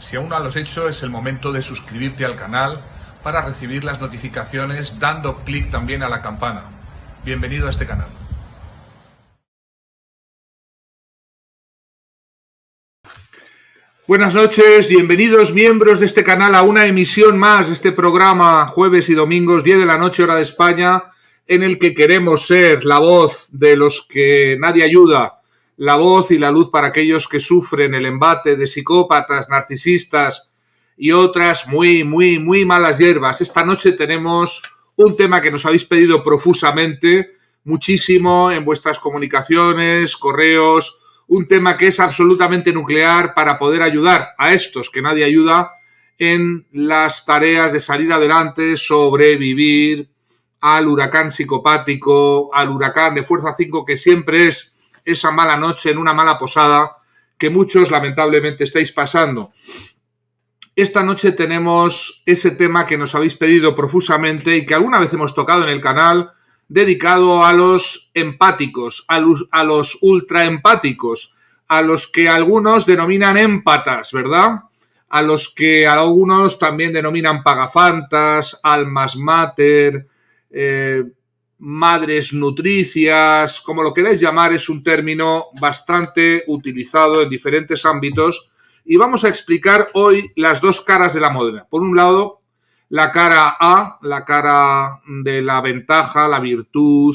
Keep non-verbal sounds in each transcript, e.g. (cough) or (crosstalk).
Si aún no lo has hecho, es el momento de suscribirte al canal para recibir las notificaciones dando clic también a la campana. Bienvenido a este canal. Buenas noches, bienvenidos miembros de este canal a una emisión más, de este programa jueves y domingos, 10 de la noche hora de España, en el que queremos ser la voz de los que nadie ayuda, la voz y la luz para aquellos que sufren el embate de psicópatas, narcisistas y otras muy, muy, muy malas hierbas. Esta noche tenemos un tema que nos habéis pedido profusamente, muchísimo en vuestras comunicaciones, correos, un tema que es absolutamente nuclear para poder ayudar a estos que nadie ayuda en las tareas de salir adelante, sobrevivir al huracán psicopático, al huracán de fuerza 5 que siempre es esa mala noche en una mala posada que muchos lamentablemente estáis pasando. Esta noche tenemos ese tema que nos habéis pedido profusamente y que alguna vez hemos tocado en el canal, dedicado a los empáticos, a los, a los ultraempáticos, a los que algunos denominan empatas, ¿verdad? A los que algunos también denominan pagafantas, almas mater, eh, madres nutricias, como lo queráis llamar, es un término bastante utilizado en diferentes ámbitos y vamos a explicar hoy las dos caras de la moneda. Por un lado, la cara A, la cara de la ventaja, la virtud,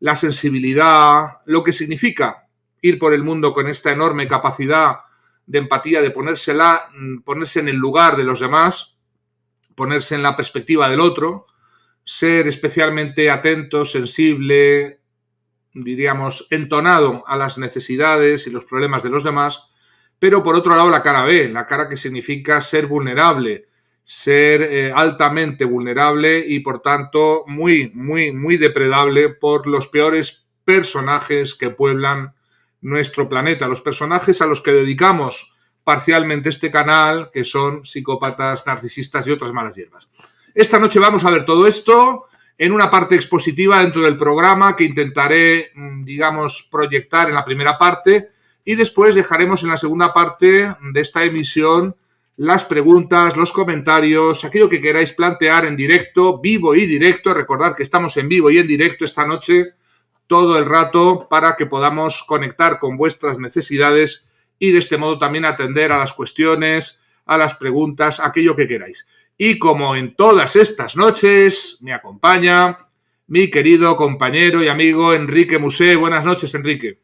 la sensibilidad, lo que significa ir por el mundo con esta enorme capacidad de empatía, de ponérsela, mm, ponerse en el lugar de los demás, ponerse en la perspectiva del otro, ser especialmente atento, sensible, diríamos, entonado a las necesidades y los problemas de los demás, pero por otro lado la cara B, la cara que significa ser vulnerable, ser eh, altamente vulnerable y por tanto muy, muy, muy depredable por los peores personajes que pueblan nuestro planeta, los personajes a los que dedicamos parcialmente este canal, que son psicópatas, narcisistas y otras malas hierbas. Esta noche vamos a ver todo esto en una parte expositiva dentro del programa que intentaré, mm, digamos, proyectar en la primera parte y después dejaremos en la segunda parte de esta emisión las preguntas, los comentarios, aquello que queráis plantear en directo, vivo y directo. Recordad que estamos en vivo y en directo esta noche todo el rato para que podamos conectar con vuestras necesidades y de este modo también atender a las cuestiones, a las preguntas, aquello que queráis. Y como en todas estas noches, me acompaña mi querido compañero y amigo Enrique Musé. Buenas noches, Enrique.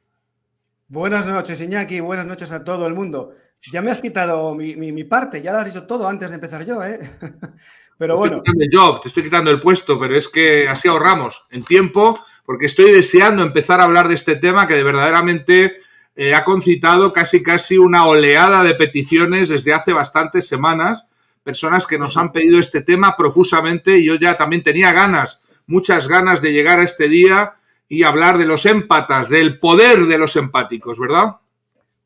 Buenas noches, Iñaki. Buenas noches a todo el mundo. Ya me has quitado mi, parte, ya lo has dicho todo antes de empezar yo, ¿eh? (laughs) Pero bueno. Te estoy quitando el puesto, pero es que así ahorramos en tiempo, porque estoy deseando empezar a hablar de este tema que de verdaderamente eh, ha concitado casi casi una oleada de peticiones desde hace bastantes semanas personas que nos han pedido este tema profusamente y yo ya también tenía ganas, muchas ganas de llegar a este día y hablar de los empatas, del poder de los empáticos, ¿verdad?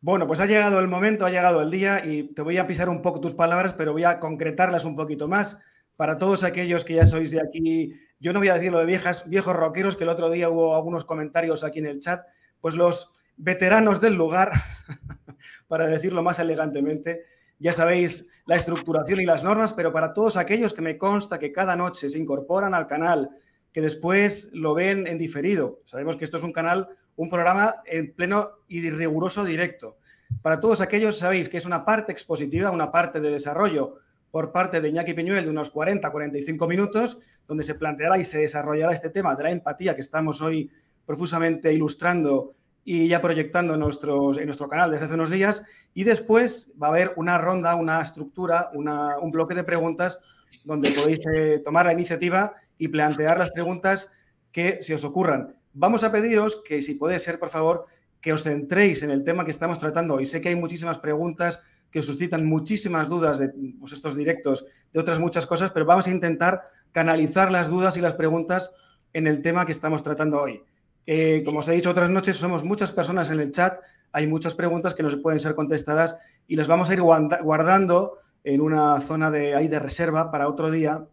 Bueno, pues ha llegado el momento, ha llegado el día y te voy a pisar un poco tus palabras, pero voy a concretarlas un poquito más. Para todos aquellos que ya sois de aquí, yo no voy a decir lo de viejas, viejos rockeros, que el otro día hubo algunos comentarios aquí en el chat, pues los veteranos del lugar, (laughs) para decirlo más elegantemente, ya sabéis la estructuración y las normas, pero para todos aquellos que me consta que cada noche se incorporan al canal, que después lo ven en diferido, sabemos que esto es un canal, un programa en pleno y riguroso directo. Para todos aquellos sabéis que es una parte expositiva, una parte de desarrollo por parte de Iñaki Piñuel de unos 40-45 minutos, donde se planteará y se desarrollará este tema de la empatía que estamos hoy profusamente ilustrando y ya proyectando en, en nuestro canal desde hace unos días. Y después va a haber una ronda, una estructura, un bloque de preguntas donde podéis eh, tomar la iniciativa y plantear las preguntas que se os ocurran. Vamos a pediros que, si puede ser, por favor, que os centréis en el tema que estamos tratando hoy. Sé que hay muchísimas preguntas que suscitan muchísimas dudas de pues, estos directos, de otras muchas cosas, pero vamos a intentar canalizar las dudas y las preguntas en el tema que estamos tratando hoy. Eh, como os he dicho otras noches, somos muchas personas en el chat, hay muchas preguntas que no se pueden ser contestadas y las vamos a ir guardando en una zona de, de reserva para otro día,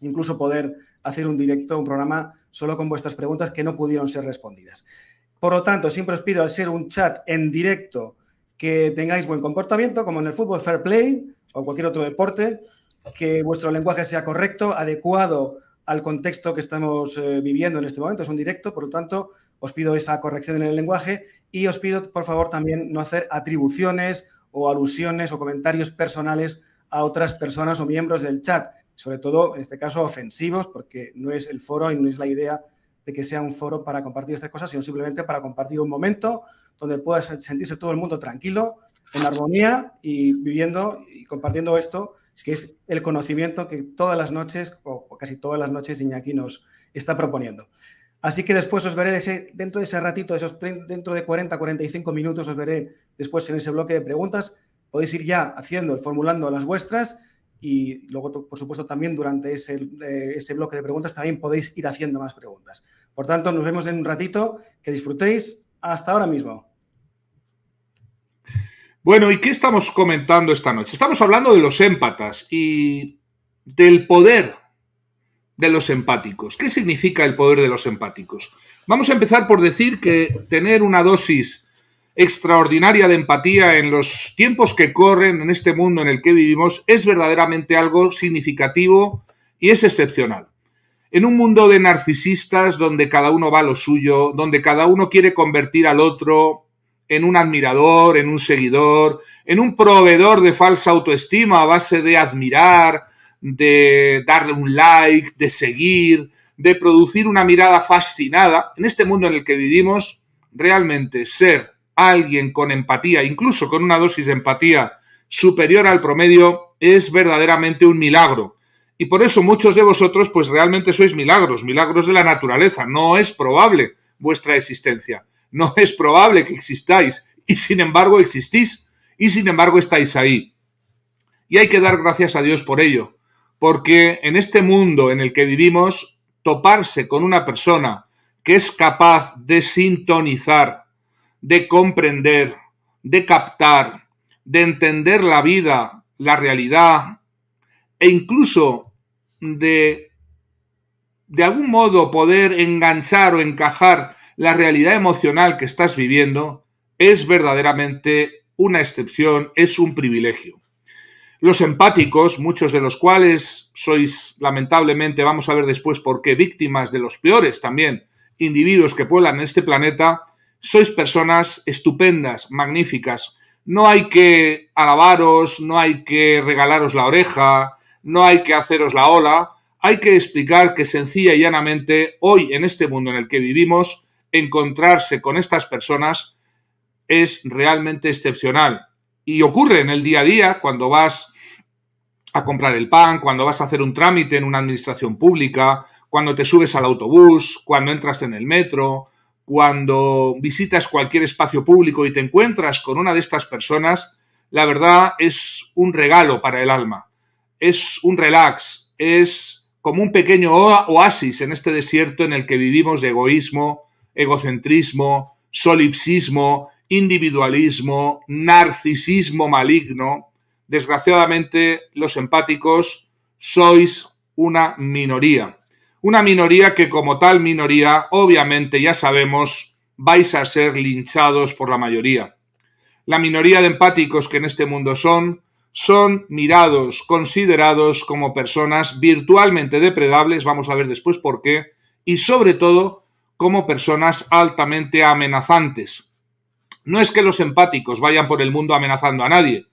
incluso poder hacer un directo, un programa solo con vuestras preguntas que no pudieron ser respondidas. Por lo tanto, siempre os pido al ser un chat en directo que tengáis buen comportamiento, como en el fútbol, fair play o cualquier otro deporte, que vuestro lenguaje sea correcto, adecuado al contexto que estamos eh, viviendo en este momento. Es un directo, por lo tanto, os pido esa corrección en el lenguaje y os pido, por favor, también no hacer atribuciones o alusiones o comentarios personales a otras personas o miembros del chat, sobre todo, en este caso, ofensivos, porque no es el foro y no es la idea de que sea un foro para compartir estas cosas, sino simplemente para compartir un momento donde pueda sentirse todo el mundo tranquilo, en armonía y viviendo y compartiendo esto, que es el conocimiento que todas las noches, o casi todas las noches, Iñaki nos está proponiendo. Así que después os veré dentro de ese ratito, esos, dentro de 40, 45 minutos, os veré después en ese bloque de preguntas. Podéis ir ya haciendo, formulando las vuestras y luego, por supuesto, también durante ese, eh, ese bloque de preguntas también podéis ir haciendo más preguntas. Por tanto, nos vemos en un ratito. Que disfrutéis. Hasta ahora mismo. Bueno, ¿y qué estamos comentando esta noche? Estamos hablando de los émpatas y del poder de los empáticos. ¿Qué significa el poder de los empáticos? Vamos a empezar por decir que tener una dosis extraordinaria de empatía en los tiempos que corren, en este mundo en el que vivimos, es verdaderamente algo significativo y es excepcional. En un mundo de narcisistas donde cada uno va a lo suyo, donde cada uno quiere convertir al otro en un admirador, en un seguidor, en un proveedor de falsa autoestima a base de admirar, de darle un like, de seguir, de producir una mirada fascinada. En este mundo en el que vivimos, realmente ser alguien con empatía, incluso con una dosis de empatía superior al promedio, es verdaderamente un milagro. Y por eso muchos de vosotros, pues realmente sois milagros, milagros de la naturaleza. No es probable vuestra existencia. No es probable que existáis. Y sin embargo existís. Y sin embargo estáis ahí. Y hay que dar gracias a Dios por ello porque en este mundo en el que vivimos, toparse con una persona que es capaz de sintonizar, de comprender, de captar, de entender la vida, la realidad e incluso de de algún modo poder enganchar o encajar la realidad emocional que estás viviendo es verdaderamente una excepción, es un privilegio. Los empáticos, muchos de los cuales sois lamentablemente, vamos a ver después por qué, víctimas de los peores también individuos que pueblan este planeta, sois personas estupendas, magníficas. No hay que alabaros, no hay que regalaros la oreja, no hay que haceros la ola, hay que explicar que sencilla y llanamente hoy en este mundo en el que vivimos, encontrarse con estas personas es realmente excepcional y ocurre en el día a día cuando vas a comprar el pan, cuando vas a hacer un trámite en una administración pública, cuando te subes al autobús, cuando entras en el metro, cuando visitas cualquier espacio público y te encuentras con una de estas personas, la verdad es un regalo para el alma, es un relax, es como un pequeño oasis en este desierto en el que vivimos de egoísmo, egocentrismo, solipsismo, individualismo, narcisismo maligno. Desgraciadamente, los empáticos sois una minoría. Una minoría que como tal minoría, obviamente ya sabemos, vais a ser linchados por la mayoría. La minoría de empáticos que en este mundo son, son mirados, considerados como personas virtualmente depredables, vamos a ver después por qué, y sobre todo como personas altamente amenazantes. No es que los empáticos vayan por el mundo amenazando a nadie,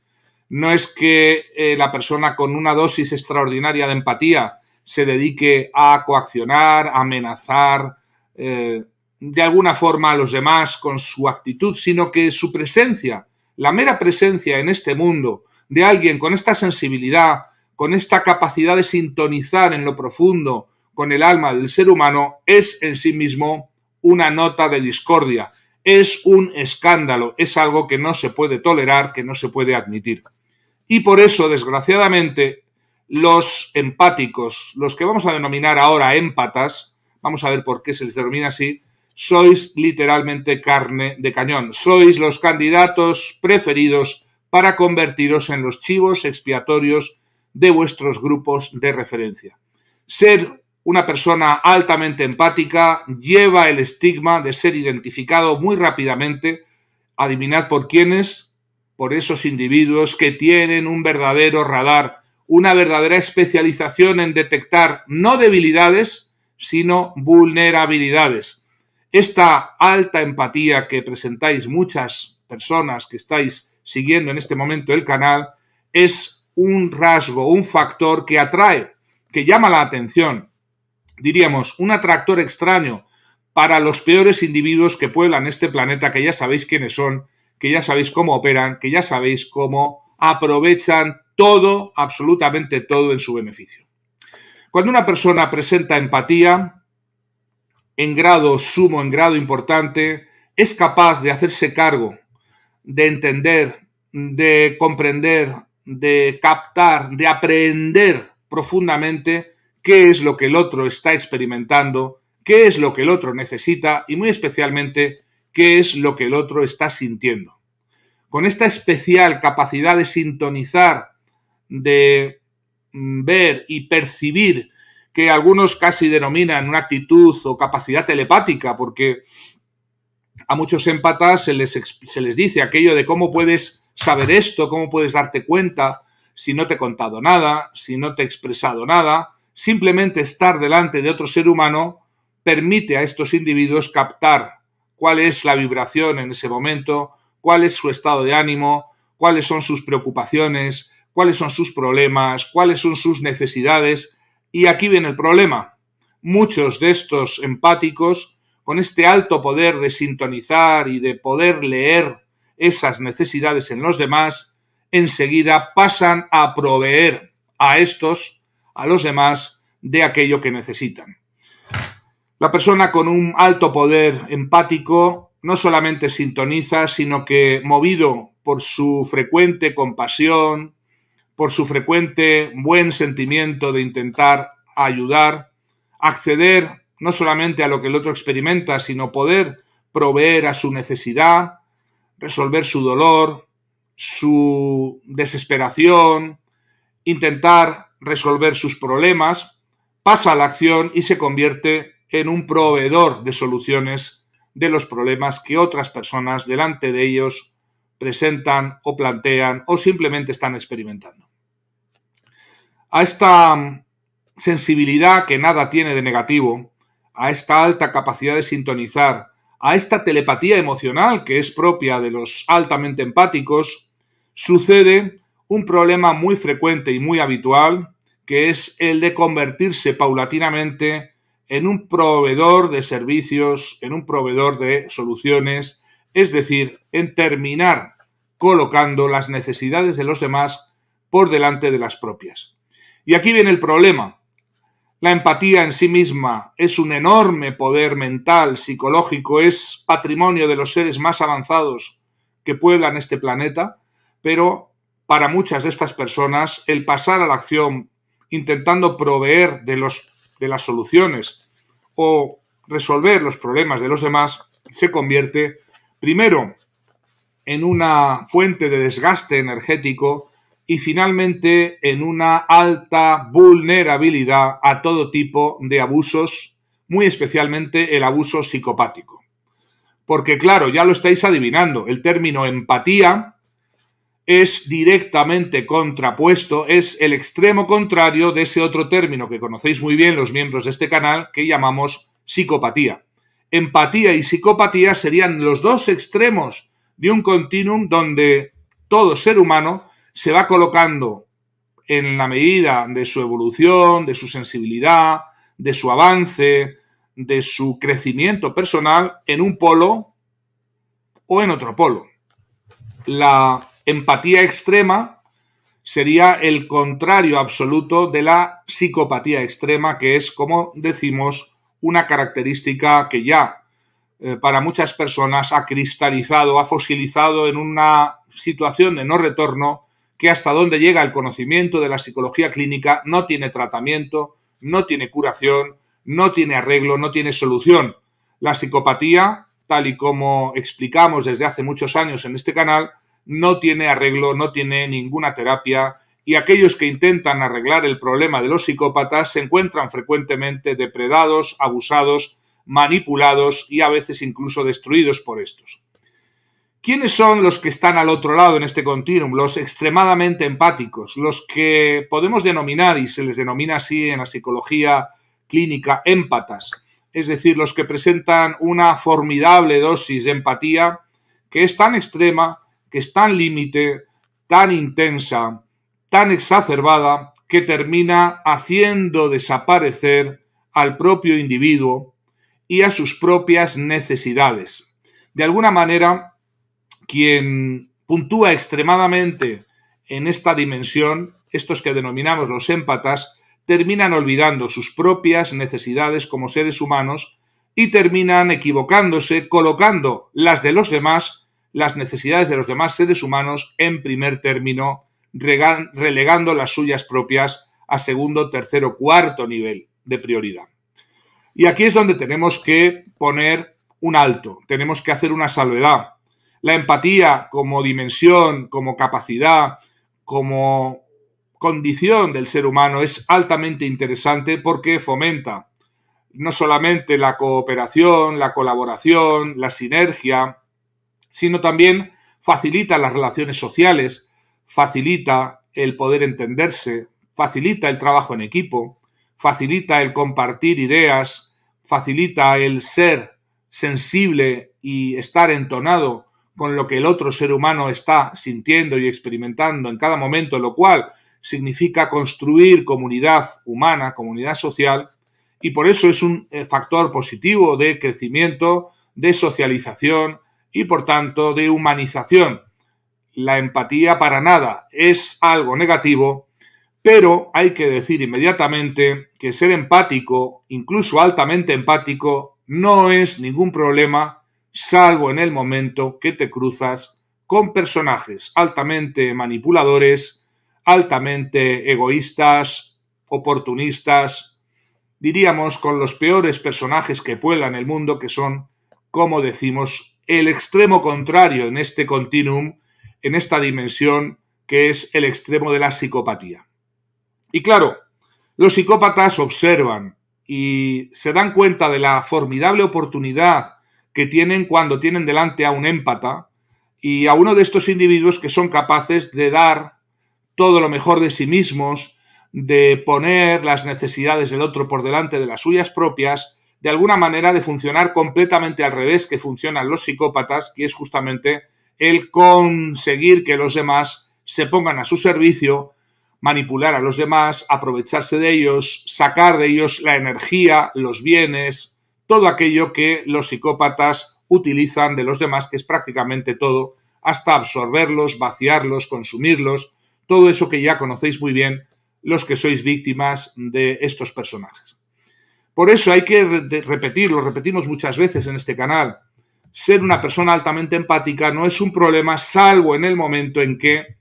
no es que eh, la persona con una dosis extraordinaria de empatía se dedique a coaccionar, a amenazar eh, de alguna forma a los demás con su actitud, sino que su presencia, la mera presencia en este mundo de alguien con esta sensibilidad, con esta capacidad de sintonizar en lo profundo con el alma del ser humano, es en sí mismo una nota de discordia es un escándalo, es algo que no se puede tolerar, que no se puede admitir. Y por eso, desgraciadamente, los empáticos, los que vamos a denominar ahora empatas, vamos a ver por qué se les denomina así, sois literalmente carne de cañón, sois los candidatos preferidos para convertiros en los chivos expiatorios de vuestros grupos de referencia. Ser una persona altamente empática, lleva el estigma de ser identificado muy rápidamente, adivinad por quiénes, por esos individuos que tienen un verdadero radar, una verdadera especialización en detectar no debilidades, sino vulnerabilidades. Esta alta empatía que presentáis muchas personas que estáis siguiendo en este momento el canal es un rasgo, un factor que atrae, que llama la atención diríamos, un atractor extraño para los peores individuos que pueblan este planeta, que ya sabéis quiénes son, que ya sabéis cómo operan, que ya sabéis cómo aprovechan todo, absolutamente todo en su beneficio. Cuando una persona presenta empatía en grado sumo, en grado importante, es capaz de hacerse cargo, de entender, de comprender, de captar, de aprender profundamente qué es lo que el otro está experimentando, qué es lo que el otro necesita y muy especialmente qué es lo que el otro está sintiendo. Con esta especial capacidad de sintonizar, de mm, ver y percibir que algunos casi denominan una actitud o capacidad telepática, porque a muchos empatas se les, se les dice aquello de cómo puedes saber esto, cómo puedes darte cuenta si no te he contado nada, si no te he expresado nada, Simplemente estar delante de otro ser humano permite a estos individuos captar cuál es la vibración en ese momento, cuál es su estado de ánimo, cuáles son sus preocupaciones, cuáles son sus problemas, cuáles son sus necesidades. Y aquí viene el problema. Muchos de estos empáticos, con este alto poder de sintonizar y de poder leer esas necesidades en los demás, enseguida pasan a proveer a estos a los demás de aquello que necesitan. La persona con un alto poder empático no solamente sintoniza, sino que movido por su frecuente compasión, por su frecuente buen sentimiento de intentar ayudar, acceder no solamente a lo que el otro experimenta, sino poder proveer a su necesidad, resolver su dolor, su desesperación, intentar resolver sus problemas, pasa a la acción y se convierte en un proveedor de soluciones de los problemas que otras personas delante de ellos presentan o plantean o simplemente están experimentando. A esta sensibilidad que nada tiene de negativo, a esta alta capacidad de sintonizar, a esta telepatía emocional que es propia de los altamente empáticos, sucede un problema muy frecuente y muy habitual que es el de convertirse paulatinamente en un proveedor de servicios, en un proveedor de soluciones, es decir, en terminar colocando las necesidades de los demás por delante de las propias. Y aquí viene el problema. La empatía en sí misma es un enorme poder mental, psicológico, es patrimonio de los seres más avanzados que pueblan este planeta, pero para muchas de estas personas el pasar a la acción intentando proveer de, los, de las soluciones o resolver los problemas de los demás, se convierte primero en una fuente de desgaste energético y finalmente en una alta vulnerabilidad a todo tipo de abusos, muy especialmente el abuso psicopático. Porque claro, ya lo estáis adivinando, el término empatía es directamente contrapuesto, es el extremo contrario de ese otro término que conocéis muy bien los miembros de este canal que llamamos psicopatía. Empatía y psicopatía serían los dos extremos de un continuum donde todo ser humano se va colocando en la medida de su evolución, de su sensibilidad, de su avance, de su crecimiento personal en un polo o en otro polo. La Empatía extrema sería el contrario absoluto de la psicopatía extrema, que es, como decimos, una característica que ya eh, para muchas personas ha cristalizado, ha fosilizado en una situación de no retorno, que hasta donde llega el conocimiento de la psicología clínica no tiene tratamiento, no tiene curación, no tiene arreglo, no tiene solución. La psicopatía, tal y como explicamos desde hace muchos años en este canal, no tiene arreglo, no tiene ninguna terapia y aquellos que intentan arreglar el problema de los psicópatas se encuentran frecuentemente depredados, abusados, manipulados y a veces incluso destruidos por estos. ¿Quiénes son los que están al otro lado en este continuum? Los extremadamente empáticos, los que podemos denominar, y se les denomina así en la psicología clínica, empatas, es decir, los que presentan una formidable dosis de empatía que es tan extrema que es tan límite, tan intensa, tan exacerbada, que termina haciendo desaparecer al propio individuo y a sus propias necesidades. De alguna manera, quien puntúa extremadamente en esta dimensión, estos que denominamos los émpatas, terminan olvidando sus propias necesidades como seres humanos y terminan equivocándose, colocando las de los demás las necesidades de los demás seres humanos en primer término, relegando las suyas propias a segundo, tercero, cuarto nivel de prioridad. Y aquí es donde tenemos que poner un alto, tenemos que hacer una salvedad. La empatía como dimensión, como capacidad, como condición del ser humano es altamente interesante porque fomenta no solamente la cooperación, la colaboración, la sinergia, sino también facilita las relaciones sociales, facilita el poder entenderse, facilita el trabajo en equipo, facilita el compartir ideas, facilita el ser sensible y estar entonado con lo que el otro ser humano está sintiendo y experimentando en cada momento, lo cual significa construir comunidad humana, comunidad social, y por eso es un eh, factor positivo de crecimiento, de socialización, y por tanto de humanización. La empatía para nada es algo negativo, pero hay que decir inmediatamente que ser empático, incluso altamente empático, no es ningún problema, salvo en el momento que te cruzas con personajes altamente manipuladores, altamente egoístas, oportunistas, diríamos con los peores personajes que pueblan el mundo, que son, como decimos, el extremo contrario en este continuum, en esta dimensión que es el extremo de la psicopatía. Y claro, los psicópatas observan y se dan cuenta de la formidable oportunidad que tienen cuando tienen delante a un empata y a uno de estos individuos que son capaces de dar todo lo mejor de sí mismos, de poner las necesidades del otro por delante de las suyas propias de alguna manera de funcionar completamente al revés que funcionan los psicópatas, que es justamente el conseguir que los demás se pongan a su servicio, manipular a los demás, aprovecharse de ellos, sacar de ellos la energía, los bienes, todo aquello que los psicópatas utilizan de los demás, que es prácticamente todo, hasta absorberlos, vaciarlos, consumirlos, todo eso que ya conocéis muy bien los que sois víctimas de estos personajes. Por eso hay que repetirlo, repetimos muchas veces en este canal. Ser una persona altamente empática no es un problema, salvo en el momento en que,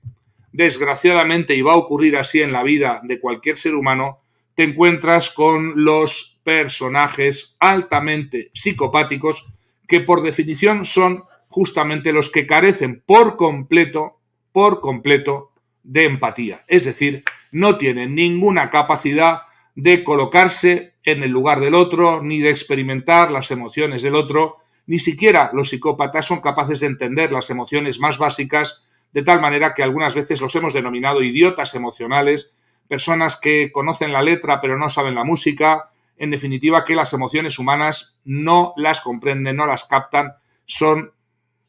desgraciadamente, y va a ocurrir así en la vida de cualquier ser humano, te encuentras con los personajes altamente psicopáticos que por definición son justamente los que carecen por completo, por completo, de empatía. Es decir, no tienen ninguna capacidad de colocarse en el lugar del otro, ni de experimentar las emociones del otro, ni siquiera los psicópatas son capaces de entender las emociones más básicas, de tal manera que algunas veces los hemos denominado idiotas emocionales, personas que conocen la letra pero no saben la música, en definitiva que las emociones humanas no las comprenden, no las captan, son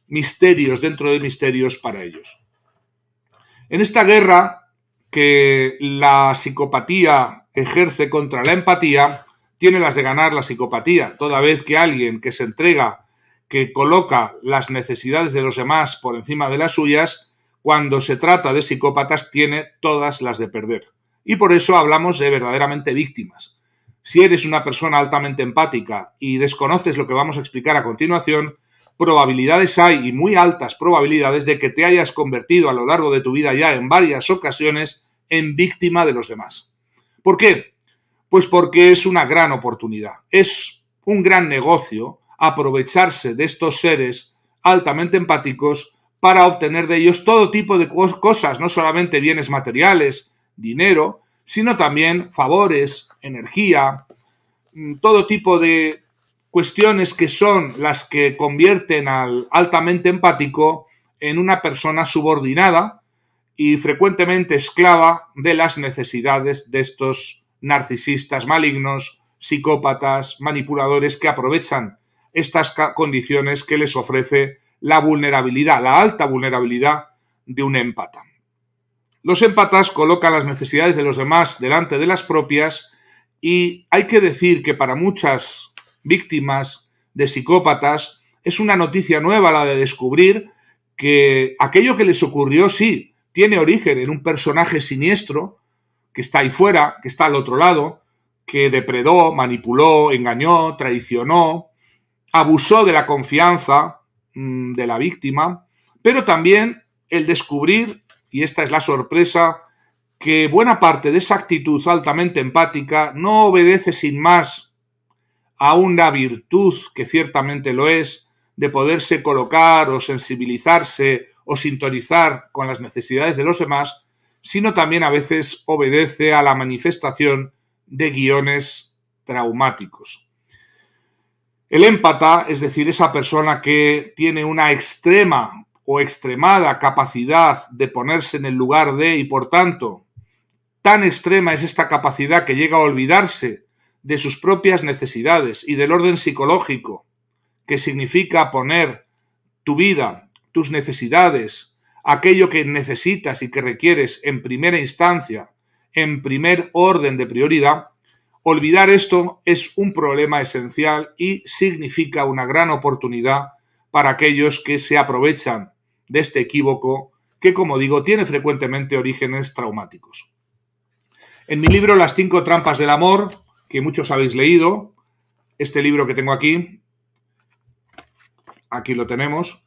misterios dentro de misterios para ellos. En esta guerra que la psicopatía ejerce contra la empatía, tiene las de ganar la psicopatía, toda vez que alguien que se entrega, que coloca las necesidades de los demás por encima de las suyas, cuando se trata de psicópatas tiene todas las de perder. Y por eso hablamos de verdaderamente víctimas. Si eres una persona altamente empática y desconoces lo que vamos a explicar a continuación, probabilidades hay y muy altas probabilidades de que te hayas convertido a lo largo de tu vida ya en varias ocasiones en víctima de los demás. ¿Por qué? Pues porque es una gran oportunidad, es un gran negocio aprovecharse de estos seres altamente empáticos para obtener de ellos todo tipo de cosas, no solamente bienes materiales, dinero, sino también favores, energía, mm, todo tipo de cuestiones que son las que convierten al altamente empático en una persona subordinada y frecuentemente esclava de las necesidades de estos narcisistas malignos, psicópatas, manipuladores que aprovechan estas condiciones que les ofrece la vulnerabilidad, la alta vulnerabilidad de un empata. Los empatas colocan las necesidades de los demás delante de las propias y hay que decir que para muchas víctimas de psicópatas es una noticia nueva la de descubrir que aquello que les ocurrió sí tiene origen en un personaje siniestro, que está ahí fuera, que está al otro lado, que depredó, manipuló, engañó, traicionó, abusó de la confianza mm, de la víctima, pero también el descubrir, y esta es la sorpresa, que buena parte de esa actitud altamente empática no obedece sin más a una virtud, que ciertamente lo es, de poderse colocar o sensibilizarse o sintonizar con las necesidades de los demás, sino también a veces obedece a la manifestación de guiones traumáticos. El empata, es decir, esa persona que tiene una extrema o extremada capacidad de ponerse en el lugar de y por tanto, tan extrema es esta capacidad que llega a olvidarse de sus propias necesidades y del orden psicológico, que significa poner tu vida, tus necesidades, aquello que necesitas y que requieres en primera instancia, en primer orden de prioridad, olvidar esto es un problema esencial y significa una gran oportunidad para aquellos que se aprovechan de este equívoco que, como digo, tiene frecuentemente orígenes traumáticos. En mi libro Las cinco trampas del amor, que muchos habéis leído, este libro que tengo aquí, aquí lo tenemos,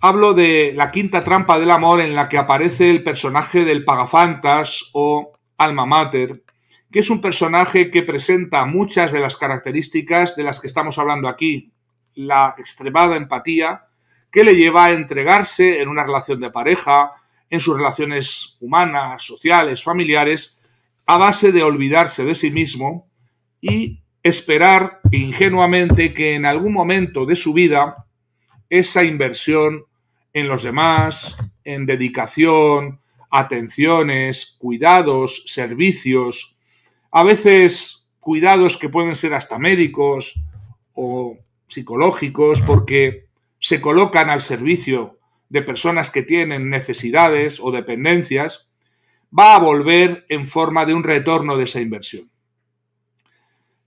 Hablo de la quinta trampa del amor en la que aparece el personaje del Pagafantas o Alma Mater, que es un personaje que presenta muchas de las características de las que estamos hablando aquí. La extremada empatía que le lleva a entregarse en una relación de pareja, en sus relaciones humanas, sociales, familiares, a base de olvidarse de sí mismo y esperar ingenuamente que en algún momento de su vida esa inversión en los demás, en dedicación, atenciones, cuidados, servicios, a veces cuidados que pueden ser hasta médicos o psicológicos, porque se colocan al servicio de personas que tienen necesidades o dependencias, va a volver en forma de un retorno de esa inversión.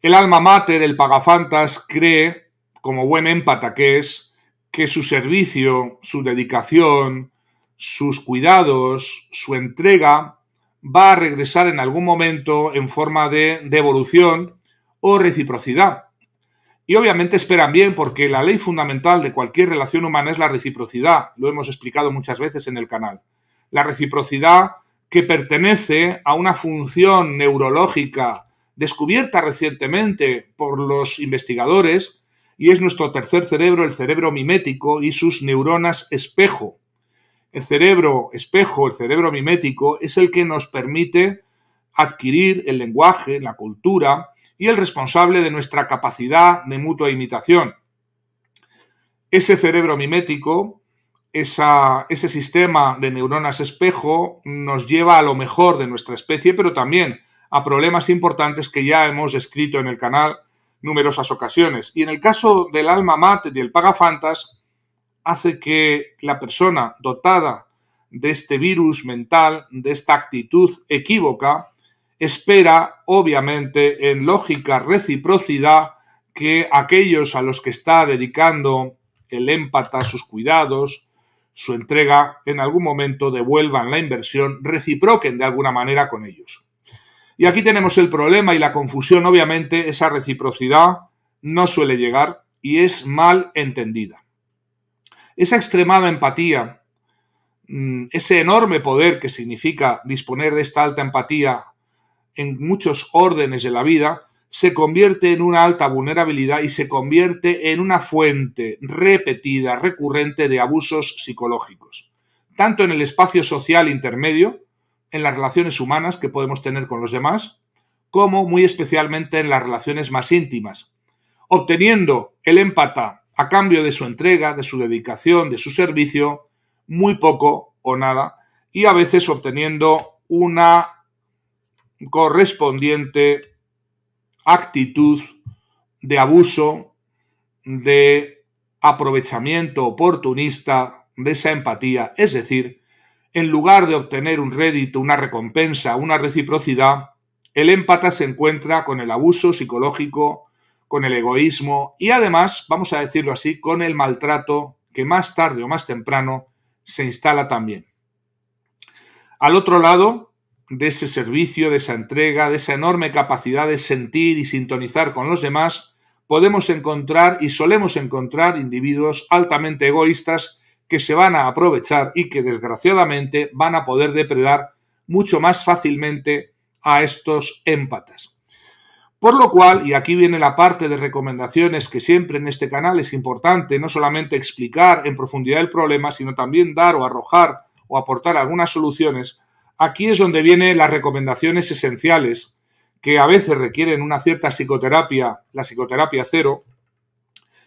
El alma mater, el pagafantas, cree, como buen empata que es, que su servicio, su dedicación, sus cuidados, su entrega va a regresar en algún momento en forma de devolución o reciprocidad. Y obviamente esperan bien porque la ley fundamental de cualquier relación humana es la reciprocidad, lo hemos explicado muchas veces en el canal. La reciprocidad que pertenece a una función neurológica descubierta recientemente por los investigadores y es nuestro tercer cerebro, el cerebro mimético y sus neuronas espejo. El cerebro espejo, el cerebro mimético, es el que nos permite adquirir el lenguaje, la cultura y el responsable de nuestra capacidad de mutua imitación. Ese cerebro mimético, ese sistema de neuronas espejo, nos lleva a lo mejor de nuestra especie, pero también a problemas importantes que ya hemos descrito en el canal numerosas ocasiones. Y en el caso del alma mate y el pagafantas, hace que la persona dotada de este virus mental, de esta actitud equívoca, espera, obviamente, en lógica reciprocidad, que aquellos a los que está dedicando el a sus cuidados, su entrega, en algún momento devuelvan la inversión, reciproquen de alguna manera con ellos. Y aquí tenemos el problema y la confusión, obviamente, esa reciprocidad no suele llegar y es mal entendida. Esa extremada empatía, mm, ese enorme poder que significa disponer de esta alta empatía en muchos órdenes de la vida, se convierte en una alta vulnerabilidad y se convierte en una fuente repetida, recurrente de abusos psicológicos, tanto en el espacio social intermedio, en las relaciones humanas que podemos tener con los demás, como muy especialmente en las relaciones más íntimas, obteniendo el empata a cambio de su entrega, de su dedicación, de su servicio, muy poco o nada, y a veces obteniendo una correspondiente actitud de abuso, de aprovechamiento oportunista de esa empatía, es decir, en lugar de obtener un rédito, una recompensa, una reciprocidad, el empata se encuentra con el abuso psicológico, con el egoísmo y además, vamos a decirlo así, con el maltrato que más tarde o más temprano se instala también. Al otro lado de ese servicio, de esa entrega, de esa enorme capacidad de sentir y sintonizar con los demás, podemos encontrar y solemos encontrar individuos altamente egoístas que se van a aprovechar y que desgraciadamente van a poder depredar mucho más fácilmente a estos empatas. Por lo cual, y aquí viene la parte de recomendaciones que siempre en este canal es importante, no solamente explicar en profundidad el problema, sino también dar o arrojar o aportar algunas soluciones, aquí es donde vienen las recomendaciones esenciales, que a veces requieren una cierta psicoterapia, la psicoterapia cero,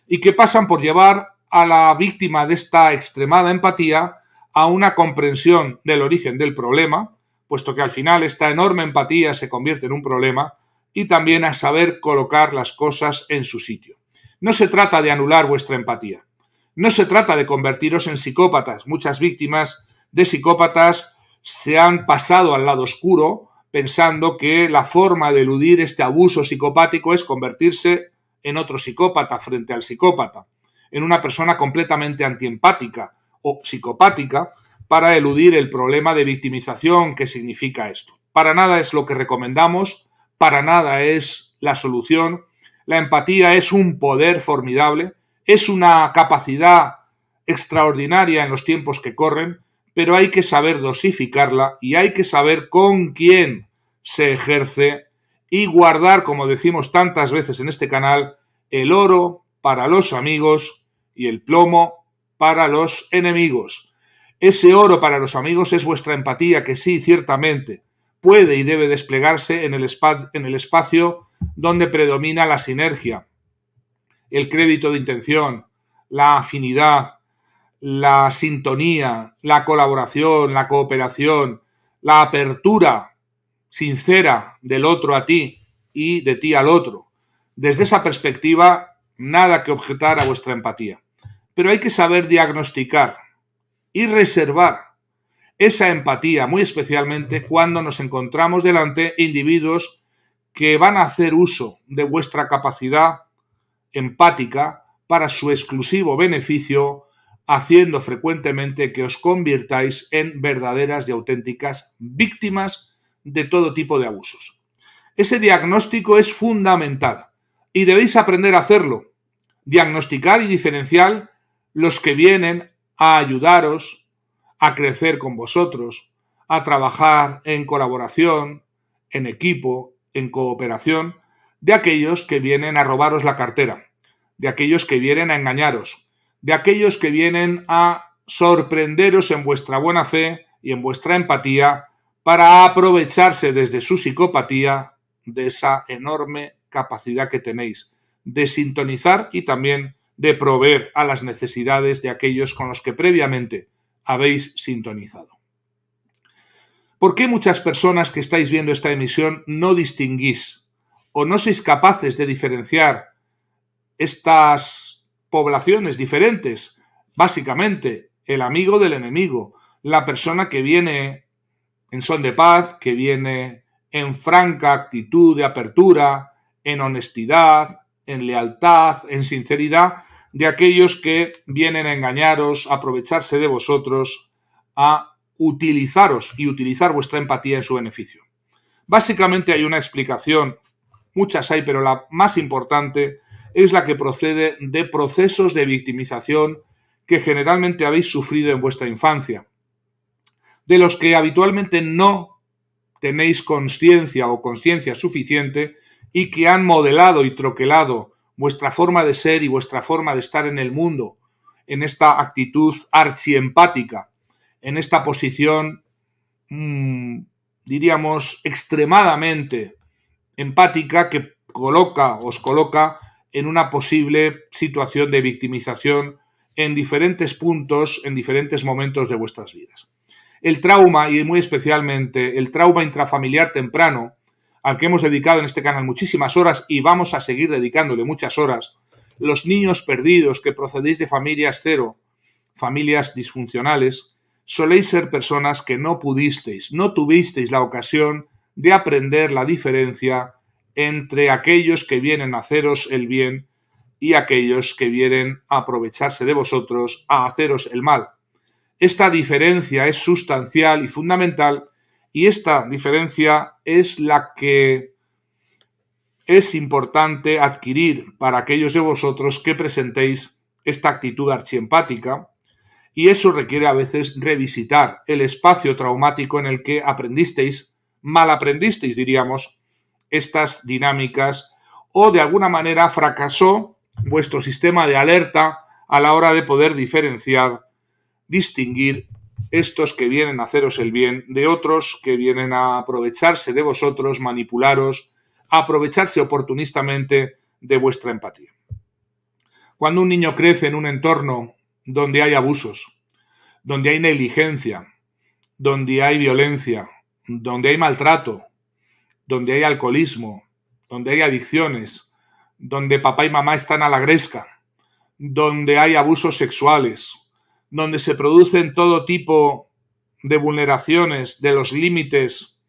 y que pasan por llevar a la víctima de esta extremada empatía a una comprensión del origen del problema, puesto que al final esta enorme empatía se convierte en un problema, y también a saber colocar las cosas en su sitio. No se trata de anular vuestra empatía, no se trata de convertiros en psicópatas. Muchas víctimas de psicópatas se han pasado al lado oscuro pensando que la forma de eludir este abuso psicopático es convertirse en otro psicópata frente al psicópata en una persona completamente antiempática o psicopática para eludir el problema de victimización que significa esto. Para nada es lo que recomendamos, para nada es la solución. La empatía es un poder formidable, es una capacidad extraordinaria en los tiempos que corren, pero hay que saber dosificarla y hay que saber con quién se ejerce y guardar, como decimos tantas veces en este canal, el oro para los amigos y el plomo para los enemigos. Ese oro para los amigos es vuestra empatía, que sí, ciertamente, puede y debe desplegarse en el, en el espacio donde predomina la sinergia, el crédito de intención, la afinidad, la sintonía, la colaboración, la cooperación, la apertura sincera del otro a ti y de ti al otro. Desde esa perspectiva, nada que objetar a vuestra empatía pero hay que saber diagnosticar y reservar esa empatía, muy especialmente cuando nos encontramos delante individuos que van a hacer uso de vuestra capacidad empática para su exclusivo beneficio, haciendo frecuentemente que os convirtáis en verdaderas y auténticas víctimas de todo tipo de abusos. Ese diagnóstico es fundamental y debéis aprender a hacerlo, diagnosticar y diferenciar los que vienen a ayudaros a crecer con vosotros, a trabajar en colaboración, en equipo, en cooperación, de aquellos que vienen a robaros la cartera, de aquellos que vienen a engañaros, de aquellos que vienen a sorprenderos en vuestra buena fe y en vuestra empatía para aprovecharse desde su psicopatía de esa enorme capacidad que tenéis de sintonizar y también de proveer a las necesidades de aquellos con los que previamente habéis sintonizado. ¿Por qué muchas personas que estáis viendo esta emisión no distinguís o no sois capaces de diferenciar estas poblaciones diferentes? Básicamente, el amigo del enemigo, la persona que viene en son de paz, que viene en franca actitud de apertura, en honestidad, en lealtad, en sinceridad, de aquellos que vienen a engañaros, a aprovecharse de vosotros, a utilizaros y utilizar vuestra empatía en su beneficio. Básicamente hay una explicación, muchas hay, pero la más importante es la que procede de procesos de victimización que generalmente habéis sufrido en vuestra infancia, de los que habitualmente no tenéis conciencia o conciencia suficiente y que han modelado y troquelado vuestra forma de ser y vuestra forma de estar en el mundo, en esta actitud archiempática, en esta posición, mm, diríamos, extremadamente empática que coloca, os coloca en una posible situación de victimización en diferentes puntos, en diferentes momentos de vuestras vidas. El trauma, y muy especialmente el trauma intrafamiliar temprano, al que hemos dedicado en este canal muchísimas horas y vamos a seguir dedicándole muchas horas, los niños perdidos que procedéis de familias cero, familias disfuncionales, soléis ser personas que no pudisteis, no tuvisteis la ocasión de aprender la diferencia entre aquellos que vienen a haceros el bien y aquellos que vienen a aprovecharse de vosotros, a haceros el mal. Esta diferencia es sustancial y fundamental y esta diferencia es la que es importante adquirir para aquellos de vosotros que presentéis esta actitud archiempática y eso requiere a veces revisitar el espacio traumático en el que aprendisteis, mal aprendisteis, diríamos, estas dinámicas o de alguna manera fracasó vuestro sistema de alerta a la hora de poder diferenciar, distinguir estos que vienen a haceros el bien, de otros que vienen a aprovecharse de vosotros, manipularos, a aprovecharse oportunistamente de vuestra empatía. Cuando un niño crece en un entorno donde hay abusos, donde hay negligencia, donde hay violencia, donde hay maltrato, donde hay alcoholismo, donde hay adicciones, donde papá y mamá están a la gresca, donde hay abusos sexuales, donde se producen todo tipo de vulneraciones de los límites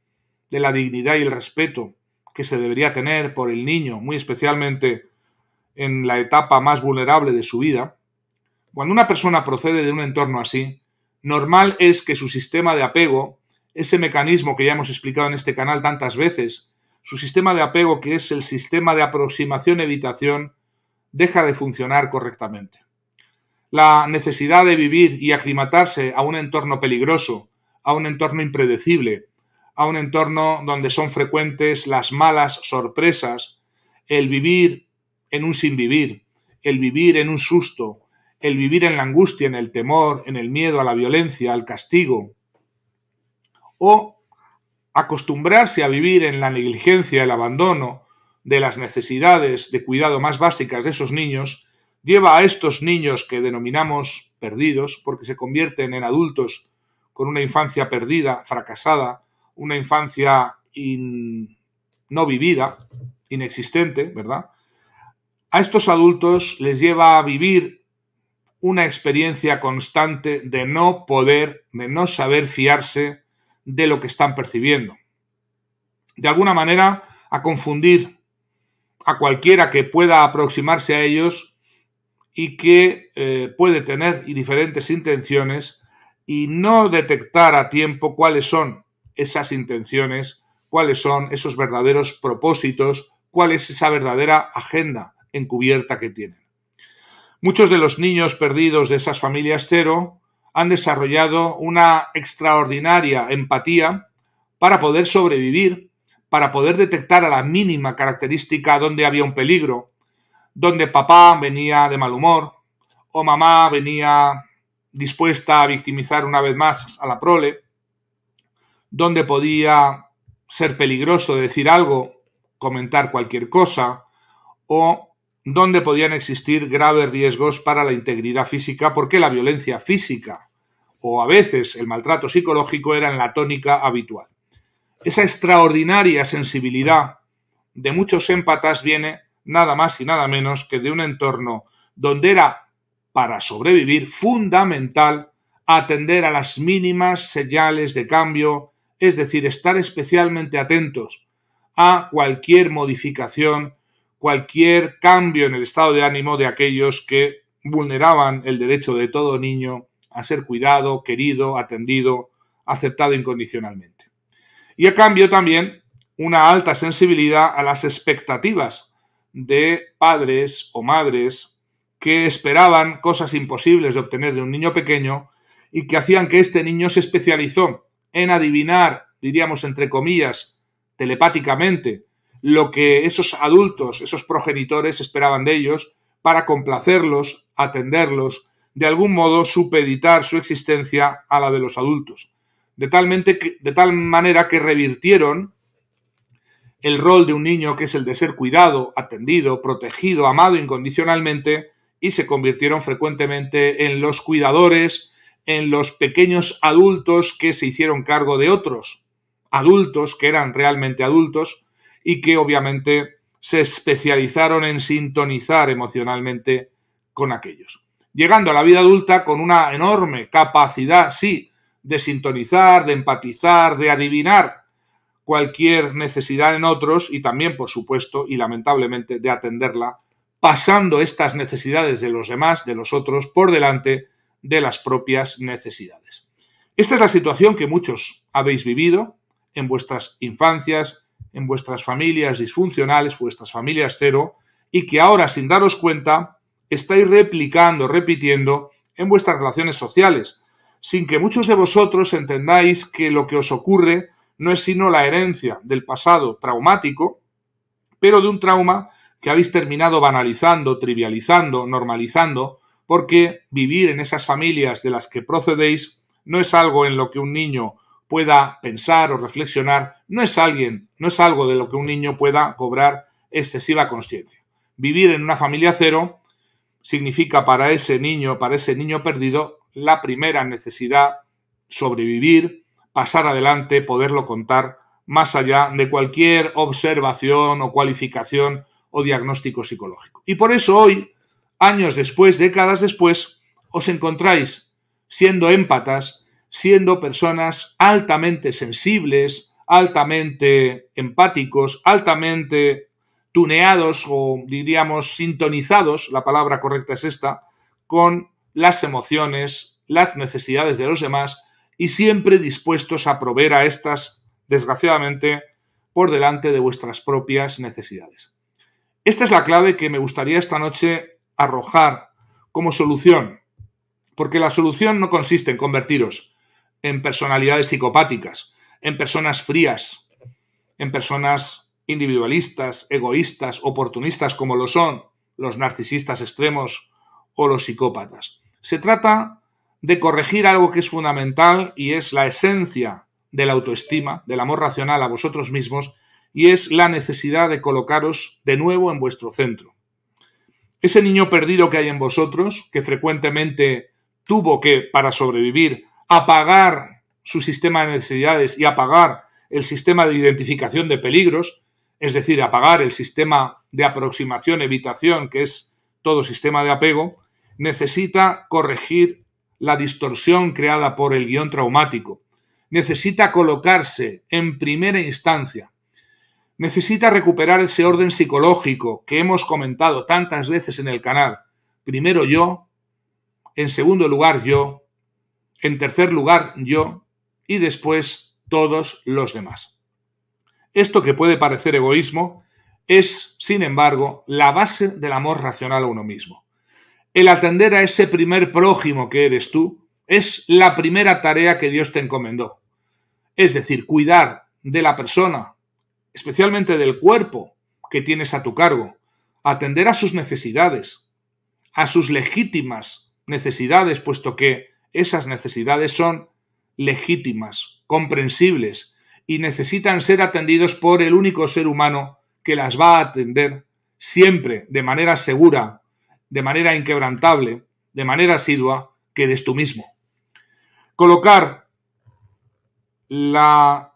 de la dignidad y el respeto que se debería tener por el niño, muy especialmente en la etapa más vulnerable de su vida, cuando una persona procede de un entorno así, normal es que su sistema de apego, ese mecanismo que ya hemos explicado en este canal tantas veces, su sistema de apego que es el sistema de aproximación-evitación, deja de funcionar correctamente la necesidad de vivir y aclimatarse a un entorno peligroso, a un entorno impredecible, a un entorno donde son frecuentes las malas sorpresas, el vivir en un sin vivir, el vivir en un susto, el vivir en la angustia, en el temor, en el miedo a la violencia, al castigo, o acostumbrarse a vivir en la negligencia, el abandono de las necesidades de cuidado más básicas de esos niños, lleva a estos niños que denominamos perdidos, porque se convierten en adultos con una infancia perdida, fracasada, una infancia no vivida, inexistente, ¿verdad? A estos adultos les lleva a vivir una experiencia constante de no poder, de no saber fiarse de lo que están percibiendo. De alguna manera, a confundir a cualquiera que pueda aproximarse a ellos y que eh, puede tener diferentes intenciones y no detectar a tiempo cuáles son esas intenciones, cuáles son esos verdaderos propósitos, cuál es esa verdadera agenda encubierta que tienen. Muchos de los niños perdidos de esas familias cero han desarrollado una extraordinaria empatía para poder sobrevivir, para poder detectar a la mínima característica donde había un peligro, donde papá venía de mal humor o mamá venía dispuesta a victimizar una vez más a la prole, donde podía ser peligroso decir algo, comentar cualquier cosa, o donde podían existir graves riesgos para la integridad física, porque la violencia física o a veces el maltrato psicológico era en la tónica habitual. Esa extraordinaria sensibilidad de muchos empatas viene nada más y nada menos que de un entorno donde era, para sobrevivir, fundamental atender a las mínimas señales de cambio, es decir, estar especialmente atentos a cualquier modificación, cualquier cambio en el estado de ánimo de aquellos que vulneraban el derecho de todo niño a ser cuidado, querido, atendido, aceptado incondicionalmente. Y a cambio también una alta sensibilidad a las expectativas de padres o madres que esperaban cosas imposibles de obtener de un niño pequeño y que hacían que este niño se especializó en adivinar, diríamos entre comillas, telepáticamente, lo que esos adultos, esos progenitores esperaban de ellos para complacerlos, atenderlos, de algún modo supeditar su existencia a la de los adultos. De, de tal manera que revirtieron el rol de un niño que es el de ser cuidado, atendido, protegido, amado incondicionalmente, y se convirtieron frecuentemente en los cuidadores, en los pequeños adultos que se hicieron cargo de otros, adultos que eran realmente adultos y que obviamente se especializaron en sintonizar emocionalmente con aquellos, llegando a la vida adulta con una enorme capacidad, sí, de sintonizar, de empatizar, de adivinar cualquier necesidad en otros y también, por supuesto, y lamentablemente, de atenderla, pasando estas necesidades de los demás, de los otros, por delante de las propias necesidades. Esta es la situación que muchos habéis vivido en vuestras infancias, en vuestras familias disfuncionales, vuestras familias cero, y que ahora, sin daros cuenta, estáis replicando, repitiendo en vuestras relaciones sociales, sin que muchos de vosotros entendáis que lo que os ocurre no es sino la herencia del pasado traumático, pero de un trauma que habéis terminado banalizando, trivializando, normalizando, porque vivir en esas familias de las que procedéis no es algo en lo que un niño pueda pensar o reflexionar, no es alguien, no es algo de lo que un niño pueda cobrar excesiva consciencia. Vivir en una familia cero significa para ese niño, para ese niño perdido, la primera necesidad sobrevivir, pasar adelante, poderlo contar más allá de cualquier observación o cualificación o diagnóstico psicológico. Y por eso hoy, años después, décadas después, os encontráis siendo empatas, siendo personas altamente sensibles, altamente empáticos, altamente tuneados o diríamos sintonizados, la palabra correcta es esta, con las emociones, las necesidades de los demás y siempre dispuestos a proveer a estas, desgraciadamente, por delante de vuestras propias necesidades. Esta es la clave que me gustaría esta noche arrojar como solución, porque la solución no consiste en convertiros en personalidades psicopáticas, en personas frías, en personas individualistas, egoístas, oportunistas como lo son los narcisistas extremos o los psicópatas. Se trata de corregir algo que es fundamental y es la esencia de la autoestima, del amor racional a vosotros mismos, y es la necesidad de colocaros de nuevo en vuestro centro. Ese niño perdido que hay en vosotros, que frecuentemente tuvo que, para sobrevivir, apagar su sistema de necesidades y apagar el sistema de identificación de peligros, es decir, apagar el sistema de aproximación-evitación, que es todo sistema de apego, necesita corregir la distorsión creada por el guión traumático. Necesita colocarse en primera instancia. Necesita recuperar ese orden psicológico que hemos comentado tantas veces en el canal. Primero yo, en segundo lugar yo, en tercer lugar yo y después todos los demás. Esto que puede parecer egoísmo es, sin embargo, la base del amor racional a uno mismo el atender a ese primer prójimo que eres tú, es la primera tarea que Dios te encomendó. Es decir, cuidar de la persona, especialmente del cuerpo que tienes a tu cargo, atender a sus necesidades, a sus legítimas necesidades, puesto que esas necesidades son legítimas, comprensibles y necesitan ser atendidos por el único ser humano que las va a atender siempre de manera segura de manera inquebrantable, de manera asidua, que eres tú mismo. Colocar la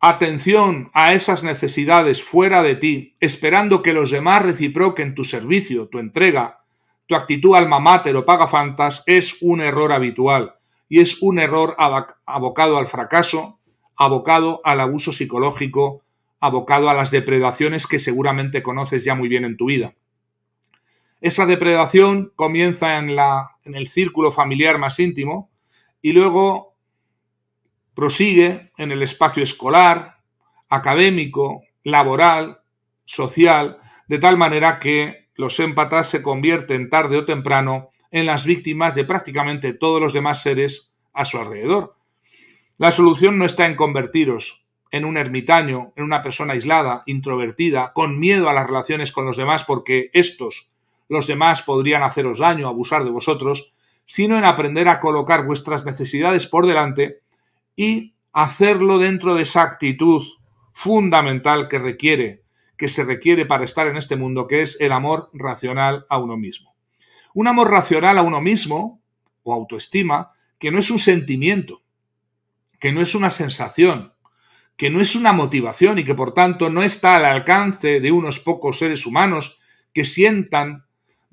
atención a esas necesidades fuera de ti, esperando que los demás reciproquen tu servicio, tu entrega, tu actitud alma mater o paga fantas, es un error habitual y es un error abocado al fracaso, abocado al abuso psicológico, abocado a las depredaciones que seguramente conoces ya muy bien en tu vida. Esa depredación comienza en, la, en el círculo familiar más íntimo y luego prosigue en el espacio escolar, académico, laboral, social, de tal manera que los empatas se convierten tarde o temprano en las víctimas de prácticamente todos los demás seres a su alrededor. La solución no está en convertiros en un ermitaño, en una persona aislada, introvertida, con miedo a las relaciones con los demás porque estos los demás podrían haceros daño, abusar de vosotros, sino en aprender a colocar vuestras necesidades por delante y hacerlo dentro de esa actitud fundamental que requiere, que se requiere para estar en este mundo, que es el amor racional a uno mismo. Un amor racional a uno mismo, o autoestima, que no es un sentimiento, que no es una sensación, que no es una motivación y que por tanto no está al alcance de unos pocos seres humanos que sientan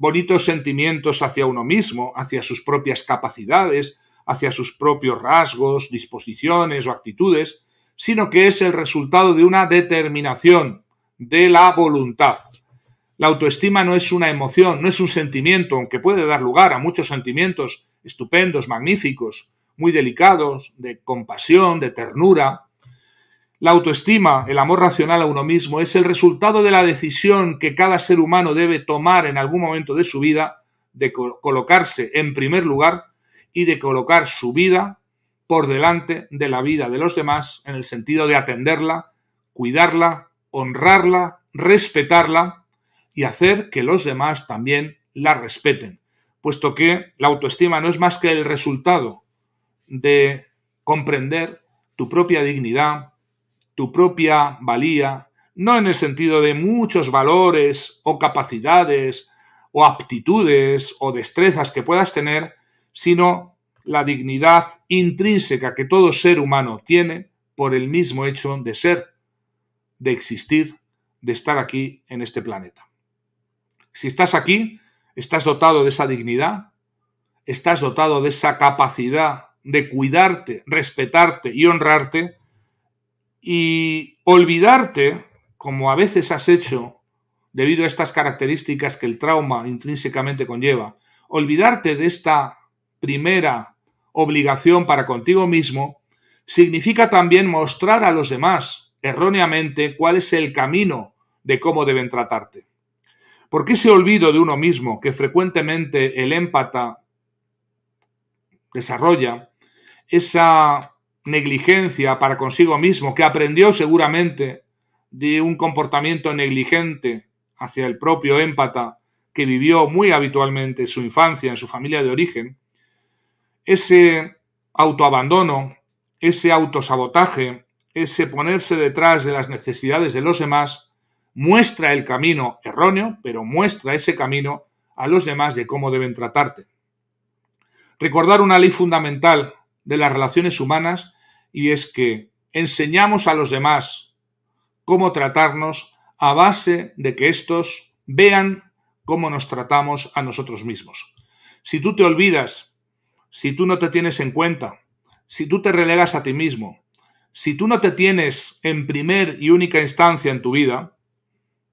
bonitos sentimientos hacia uno mismo, hacia sus propias capacidades, hacia sus propios rasgos, disposiciones o actitudes, sino que es el resultado de una determinación, de la voluntad. La autoestima no es una emoción, no es un sentimiento, aunque puede dar lugar a muchos sentimientos estupendos, magníficos, muy delicados, de compasión, de ternura, la autoestima, el amor racional a uno mismo, es el resultado de la decisión que cada ser humano debe tomar en algún momento de su vida de colocarse en primer lugar y de colocar su vida por delante de la vida de los demás en el sentido de atenderla, cuidarla, honrarla, respetarla y hacer que los demás también la respeten, puesto que la autoestima no es más que el resultado de comprender tu propia dignidad, tu propia valía, no en el sentido de muchos valores o capacidades o aptitudes o destrezas que puedas tener, sino la dignidad intrínseca que todo ser humano tiene por el mismo hecho de ser, de existir, de estar aquí en este planeta. Si estás aquí, estás dotado de esa dignidad, estás dotado de esa capacidad de cuidarte, respetarte y honrarte, y olvidarte, como a veces has hecho debido a estas características que el trauma intrínsecamente conlleva, olvidarte de esta primera obligación para contigo mismo, significa también mostrar a los demás erróneamente cuál es el camino de cómo deben tratarte. Porque ese olvido de uno mismo que frecuentemente el empata desarrolla, esa negligencia para consigo mismo, que aprendió seguramente de un comportamiento negligente hacia el propio émpata que vivió muy habitualmente su infancia en su familia de origen, ese autoabandono, ese autosabotaje, ese ponerse detrás de las necesidades de los demás, muestra el camino erróneo, pero muestra ese camino a los demás de cómo deben tratarte. Recordar una ley fundamental de las relaciones humanas y es que enseñamos a los demás cómo tratarnos a base de que estos vean cómo nos tratamos a nosotros mismos. Si tú te olvidas, si tú no te tienes en cuenta, si tú te relegas a ti mismo, si tú no te tienes en primer y única instancia en tu vida,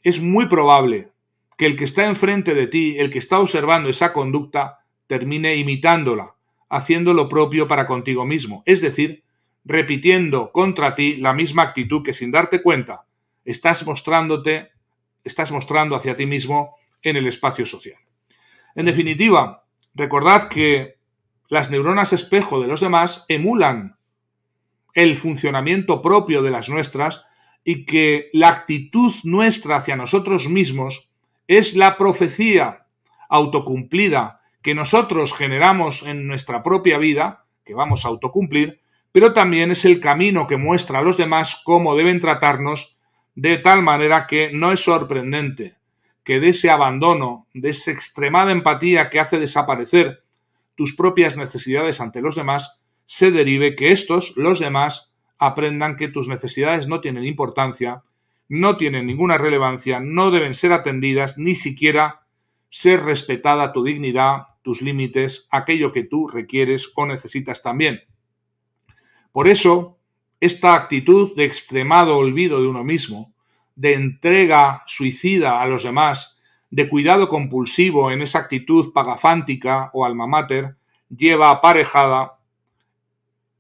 es muy probable que el que está enfrente de ti, el que está observando esa conducta, termine imitándola, haciendo lo propio para contigo mismo, es decir, repitiendo contra ti la misma actitud que sin darte cuenta estás mostrándote, estás mostrando hacia ti mismo en el espacio social. En definitiva, recordad que las neuronas espejo de los demás emulan el funcionamiento propio de las nuestras y que la actitud nuestra hacia nosotros mismos es la profecía autocumplida que nosotros generamos en nuestra propia vida, que vamos a autocumplir, pero también es el camino que muestra a los demás cómo deben tratarnos, de tal manera que no es sorprendente que de ese abandono, de esa extremada empatía que hace desaparecer tus propias necesidades ante los demás, se derive que estos, los demás, aprendan que tus necesidades no tienen importancia, no tienen ninguna relevancia, no deben ser atendidas, ni siquiera ser respetada tu dignidad, tus límites, aquello que tú requieres o necesitas también. Por eso, esta actitud de extremado olvido de uno mismo, de entrega suicida a los demás, de cuidado compulsivo en esa actitud pagafántica o alma mater, lleva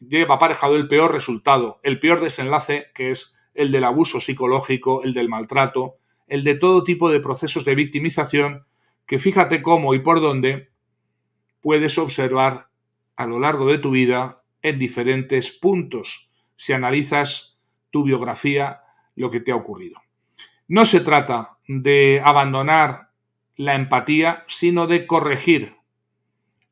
lleva aparejado el peor resultado, el peor desenlace, que es el del abuso psicológico, el del maltrato, el de todo tipo de procesos de victimización, que fíjate cómo y por dónde puedes observar a lo largo de tu vida en diferentes puntos si analizas tu biografía, lo que te ha ocurrido. No se trata de abandonar la empatía, sino de corregir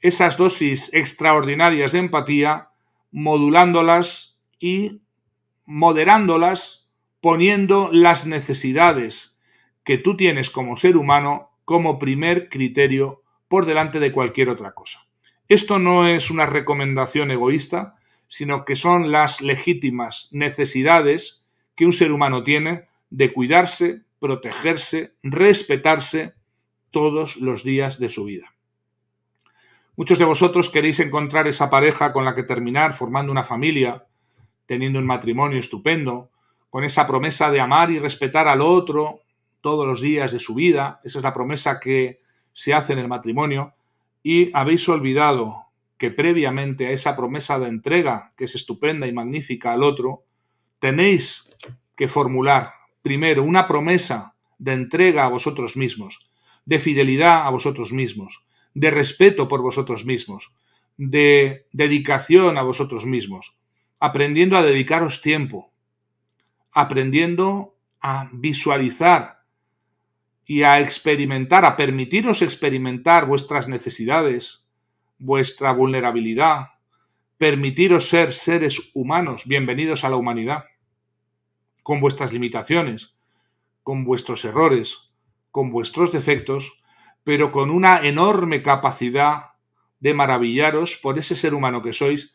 esas dosis extraordinarias de empatía, modulándolas y moderándolas, poniendo las necesidades que tú tienes como ser humano como primer criterio por delante de cualquier otra cosa. Esto no es una recomendación egoísta, sino que son las legítimas necesidades que un ser humano tiene de cuidarse, protegerse, respetarse todos los días de su vida. Muchos de vosotros queréis encontrar esa pareja con la que terminar formando una familia, teniendo un matrimonio estupendo, con esa promesa de amar y respetar al otro todos los días de su vida. Esa es la promesa que se hace en el matrimonio y habéis olvidado que previamente a esa promesa de entrega, que es estupenda y magnífica al otro, tenéis que formular primero una promesa de entrega a vosotros mismos, de fidelidad a vosotros mismos, de respeto por vosotros mismos, de dedicación a vosotros mismos, aprendiendo a dedicaros tiempo, aprendiendo a visualizar y a experimentar, a permitiros experimentar vuestras necesidades, vuestra vulnerabilidad, permitiros ser seres humanos, bienvenidos a la humanidad, con vuestras limitaciones, con vuestros errores, con vuestros defectos, pero con una enorme capacidad de maravillaros por ese ser humano que sois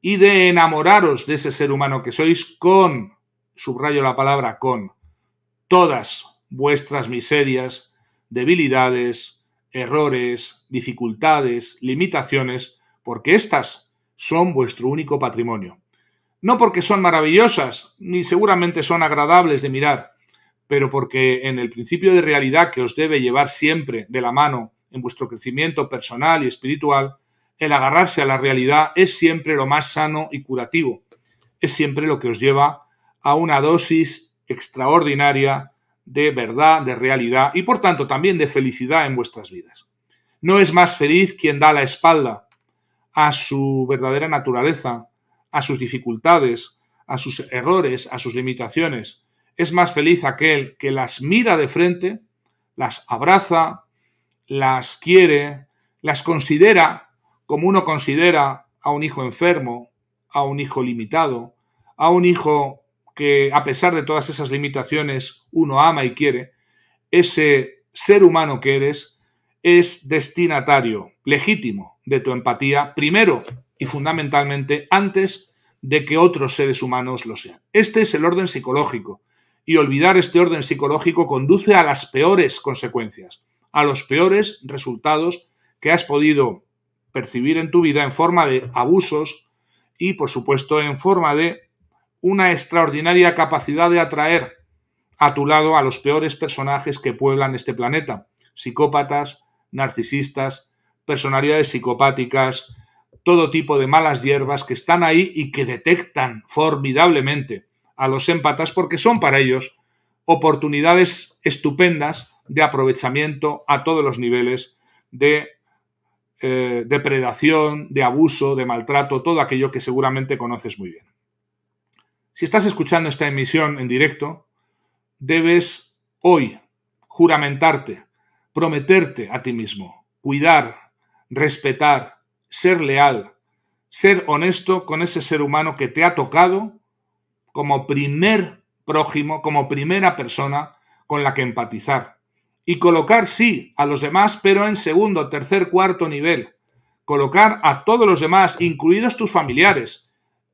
y de enamoraros de ese ser humano que sois con, subrayo la palabra con, todas vuestras miserias, debilidades, errores, dificultades, limitaciones, porque éstas son vuestro único patrimonio. No porque son maravillosas, ni seguramente son agradables de mirar, pero porque en el principio de realidad que os debe llevar siempre de la mano en vuestro crecimiento personal y espiritual, el agarrarse a la realidad es siempre lo más sano y curativo, es siempre lo que os lleva a una dosis extraordinaria de verdad, de realidad y por tanto también de felicidad en vuestras vidas. No es más feliz quien da la espalda a su verdadera naturaleza, a sus dificultades, a sus errores, a sus limitaciones. Es más feliz aquel que las mira de frente, las abraza, las quiere, las considera como uno considera a un hijo enfermo, a un hijo limitado, a un hijo que a pesar de todas esas limitaciones uno ama y quiere, ese ser humano que eres es destinatario legítimo de tu empatía, primero y fundamentalmente antes de que otros seres humanos lo sean. Este es el orden psicológico y olvidar este orden psicológico conduce a las peores consecuencias, a los peores resultados que has podido percibir en tu vida en forma de abusos y, por supuesto, en forma de una extraordinaria capacidad de atraer a tu lado a los peores personajes que pueblan este planeta. Psicópatas, narcisistas, personalidades psicopáticas, todo tipo de malas hierbas que están ahí y que detectan formidablemente a los empatas porque son para ellos oportunidades estupendas de aprovechamiento a todos los niveles de eh, depredación, de abuso, de maltrato, todo aquello que seguramente conoces muy bien. Si estás escuchando esta emisión en directo, debes hoy juramentarte, prometerte a ti mismo, cuidar, respetar, ser leal, ser honesto con ese ser humano que te ha tocado como primer prójimo, como primera persona con la que empatizar. Y colocar, sí, a los demás, pero en segundo, tercer, cuarto nivel. Colocar a todos los demás, incluidos tus familiares,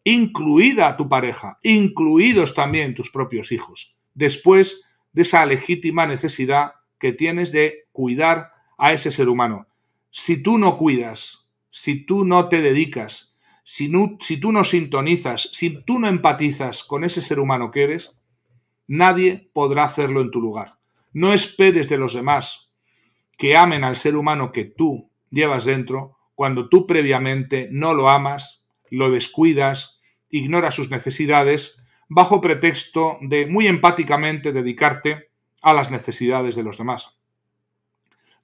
incluida tu pareja, incluidos también tus propios hijos, después de esa legítima necesidad que tienes de cuidar a ese ser humano. Si tú no cuidas, si tú no te dedicas, si, si tú no sintonizas, si tú no empatizas con ese ser humano que eres, nadie podrá hacerlo en tu lugar. No esperes de los demás que amen al ser humano que tú llevas dentro cuando tú previamente no lo amas, lo descuidas, ignora sus necesidades bajo pretexto de muy empáticamente dedicarte a las necesidades de los demás.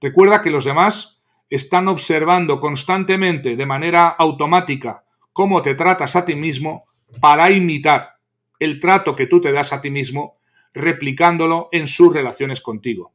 Recuerda que los demás están observando constantemente de manera automática cómo te tratas a ti mismo para imitar el trato que tú te das a ti mismo replicándolo en sus relaciones contigo.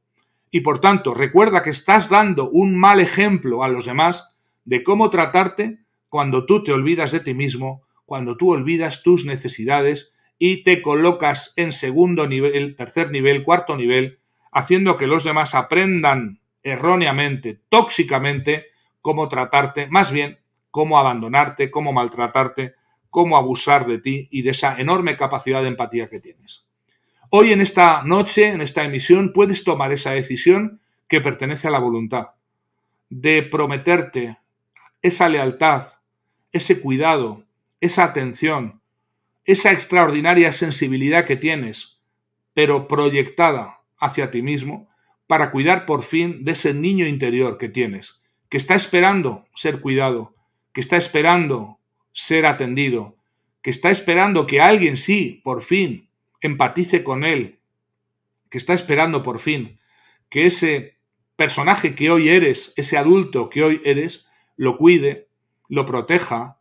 Y por tanto, recuerda que estás dando un mal ejemplo a los demás de cómo tratarte cuando tú te olvidas de ti mismo cuando tú olvidas tus necesidades y te colocas en segundo nivel, tercer nivel, cuarto nivel, haciendo que los demás aprendan erróneamente, tóxicamente, cómo tratarte, más bien cómo abandonarte, cómo maltratarte, cómo abusar de ti y de esa enorme capacidad de empatía que tienes. Hoy en esta noche, en esta emisión, puedes tomar esa decisión que pertenece a la voluntad, de prometerte esa lealtad, ese cuidado, esa atención, esa extraordinaria sensibilidad que tienes, pero proyectada hacia ti mismo, para cuidar por fin de ese niño interior que tienes, que está esperando ser cuidado, que está esperando ser atendido, que está esperando que alguien sí, por fin, empatice con él, que está esperando por fin que ese personaje que hoy eres, ese adulto que hoy eres, lo cuide, lo proteja,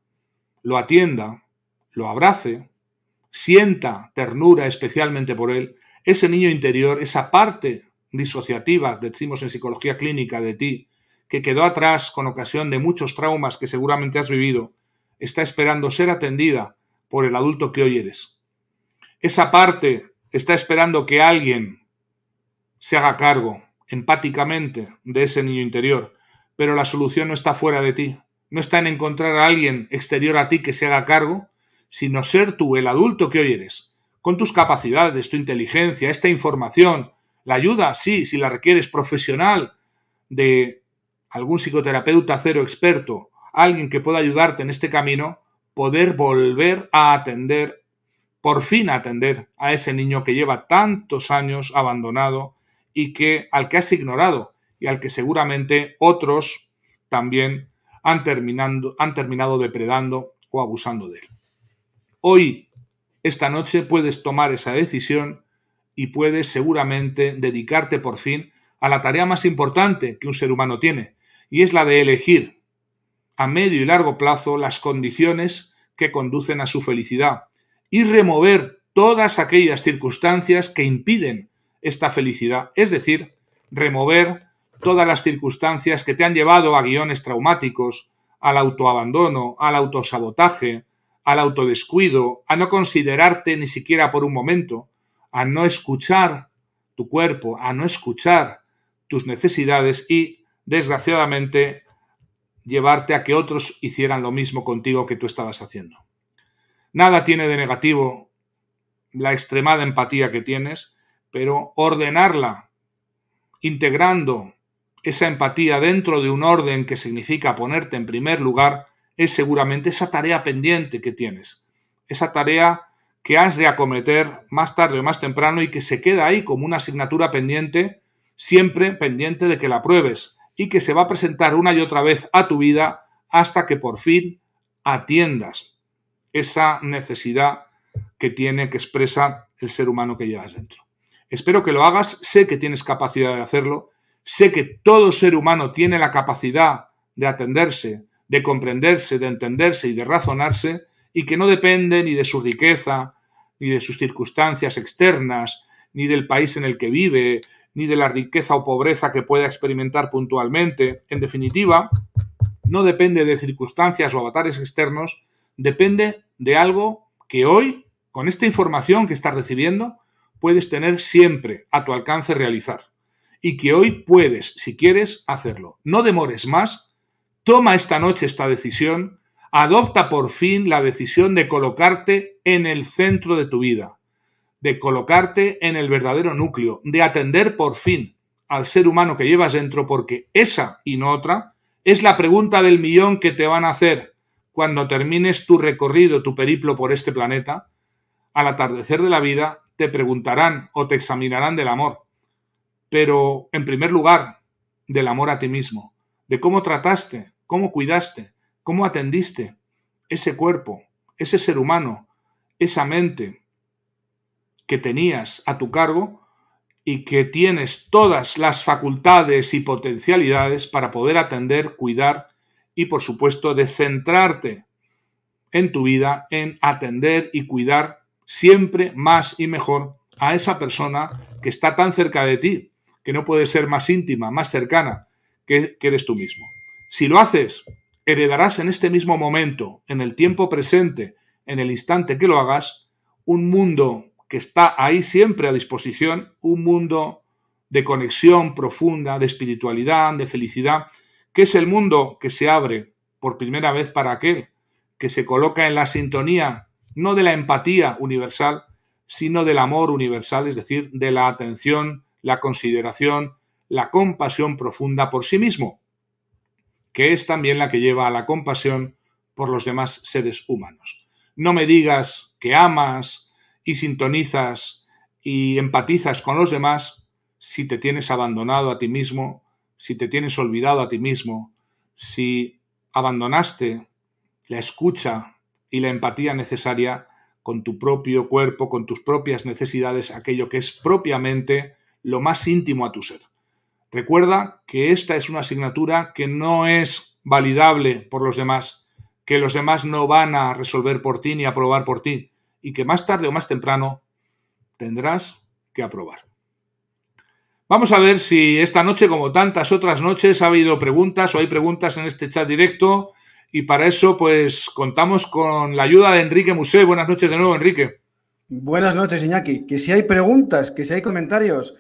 lo atienda, lo abrace, sienta ternura especialmente por él, ese niño interior, esa parte disociativa, decimos en psicología clínica de ti, que quedó atrás con ocasión de muchos traumas que seguramente has vivido, está esperando ser atendida por el adulto que hoy eres. Esa parte está esperando que alguien se haga cargo empáticamente de ese niño interior, pero la solución no está fuera de ti, no está en encontrar a alguien exterior a ti que se haga cargo, sino ser tú el adulto que hoy eres, con tus capacidades, tu inteligencia, esta información, la ayuda, sí, si la requieres, profesional, de algún psicoterapeuta cero experto, alguien que pueda ayudarte en este camino, poder volver a atender, por fin atender a ese niño que lleva tantos años abandonado y que al que has ignorado y al que seguramente otros también han, terminando, han terminado depredando o abusando de él. Hoy, esta noche, puedes tomar esa decisión y puedes seguramente dedicarte por fin a la tarea más importante que un ser humano tiene, y es la de elegir a medio y largo plazo las condiciones que conducen a su felicidad y remover todas aquellas circunstancias que impiden esta felicidad, es decir, remover todas las circunstancias que te han llevado a guiones traumáticos, al autoabandono, al autosabotaje, al autodescuido, a no considerarte ni siquiera por un momento, a no escuchar tu cuerpo, a no escuchar tus necesidades y, desgraciadamente, llevarte a que otros hicieran lo mismo contigo que tú estabas haciendo. Nada tiene de negativo la extremada empatía que tienes, pero ordenarla, integrando esa empatía dentro de un orden que significa ponerte en primer lugar es seguramente esa tarea pendiente que tienes, esa tarea que has de acometer más tarde o más temprano y que se queda ahí como una asignatura pendiente, siempre pendiente de que la pruebes y que se va a presentar una y otra vez a tu vida hasta que por fin atiendas esa necesidad que tiene, que expresa el ser humano que llevas dentro. Espero que lo hagas, sé que tienes capacidad de hacerlo Sé que todo ser humano tiene la capacidad de atenderse, de comprenderse, de entenderse y de razonarse, y que no depende ni de su riqueza, ni de sus circunstancias externas, ni del país en el que vive, ni de la riqueza o pobreza que pueda experimentar puntualmente. En definitiva, no depende de circunstancias o avatares externos, depende de algo que hoy, con esta información que estás recibiendo, puedes tener siempre a tu alcance realizar y que hoy puedes, si quieres, hacerlo. No demores más, toma esta noche esta decisión, adopta por fin la decisión de colocarte en el centro de tu vida, de colocarte en el verdadero núcleo, de atender por fin al ser humano que llevas dentro, porque esa y no otra es la pregunta del millón que te van a hacer cuando termines tu recorrido, tu periplo por este planeta. Al atardecer de la vida, te preguntarán o te examinarán del amor pero en primer lugar, del amor a ti mismo, de cómo trataste, cómo cuidaste, cómo atendiste ese cuerpo, ese ser humano, esa mente que tenías a tu cargo y que tienes todas las facultades y potencialidades para poder atender, cuidar y, por supuesto, de centrarte en tu vida en atender y cuidar siempre más y mejor a esa persona que está tan cerca de ti, que no puede ser más íntima, más cercana, que, eres tú mismo. Si lo haces, heredarás en este mismo momento, en el tiempo presente, en el instante que lo hagas, un mundo que está ahí siempre a disposición, un mundo de conexión profunda, de espiritualidad, de felicidad, que es el mundo que se abre por primera vez para aquel que se coloca en la sintonía, no de la empatía universal, sino del amor universal, es decir, de la atención la consideración, la compasión profunda por sí mismo, que es también la que lleva a la compasión por los demás seres humanos. No me digas que amas y sintonizas y empatizas con los demás si te tienes abandonado a ti mismo, si te tienes olvidado a ti mismo, si abandonaste la escucha y la empatía necesaria con tu propio cuerpo, con tus propias necesidades, aquello que es propiamente lo más íntimo a tu ser. Recuerda que esta es una asignatura que no es validable por los demás, que los demás no van a resolver por ti ni aprobar por ti, y que más tarde o más temprano tendrás que aprobar. Vamos a ver si esta noche, como tantas otras noches, ha habido preguntas o hay preguntas en este chat directo. Y para eso, pues contamos con la ayuda de Enrique Musé. Buenas noches de nuevo, Enrique. Buenas noches, Iñaki. Que si hay preguntas, que si hay comentarios,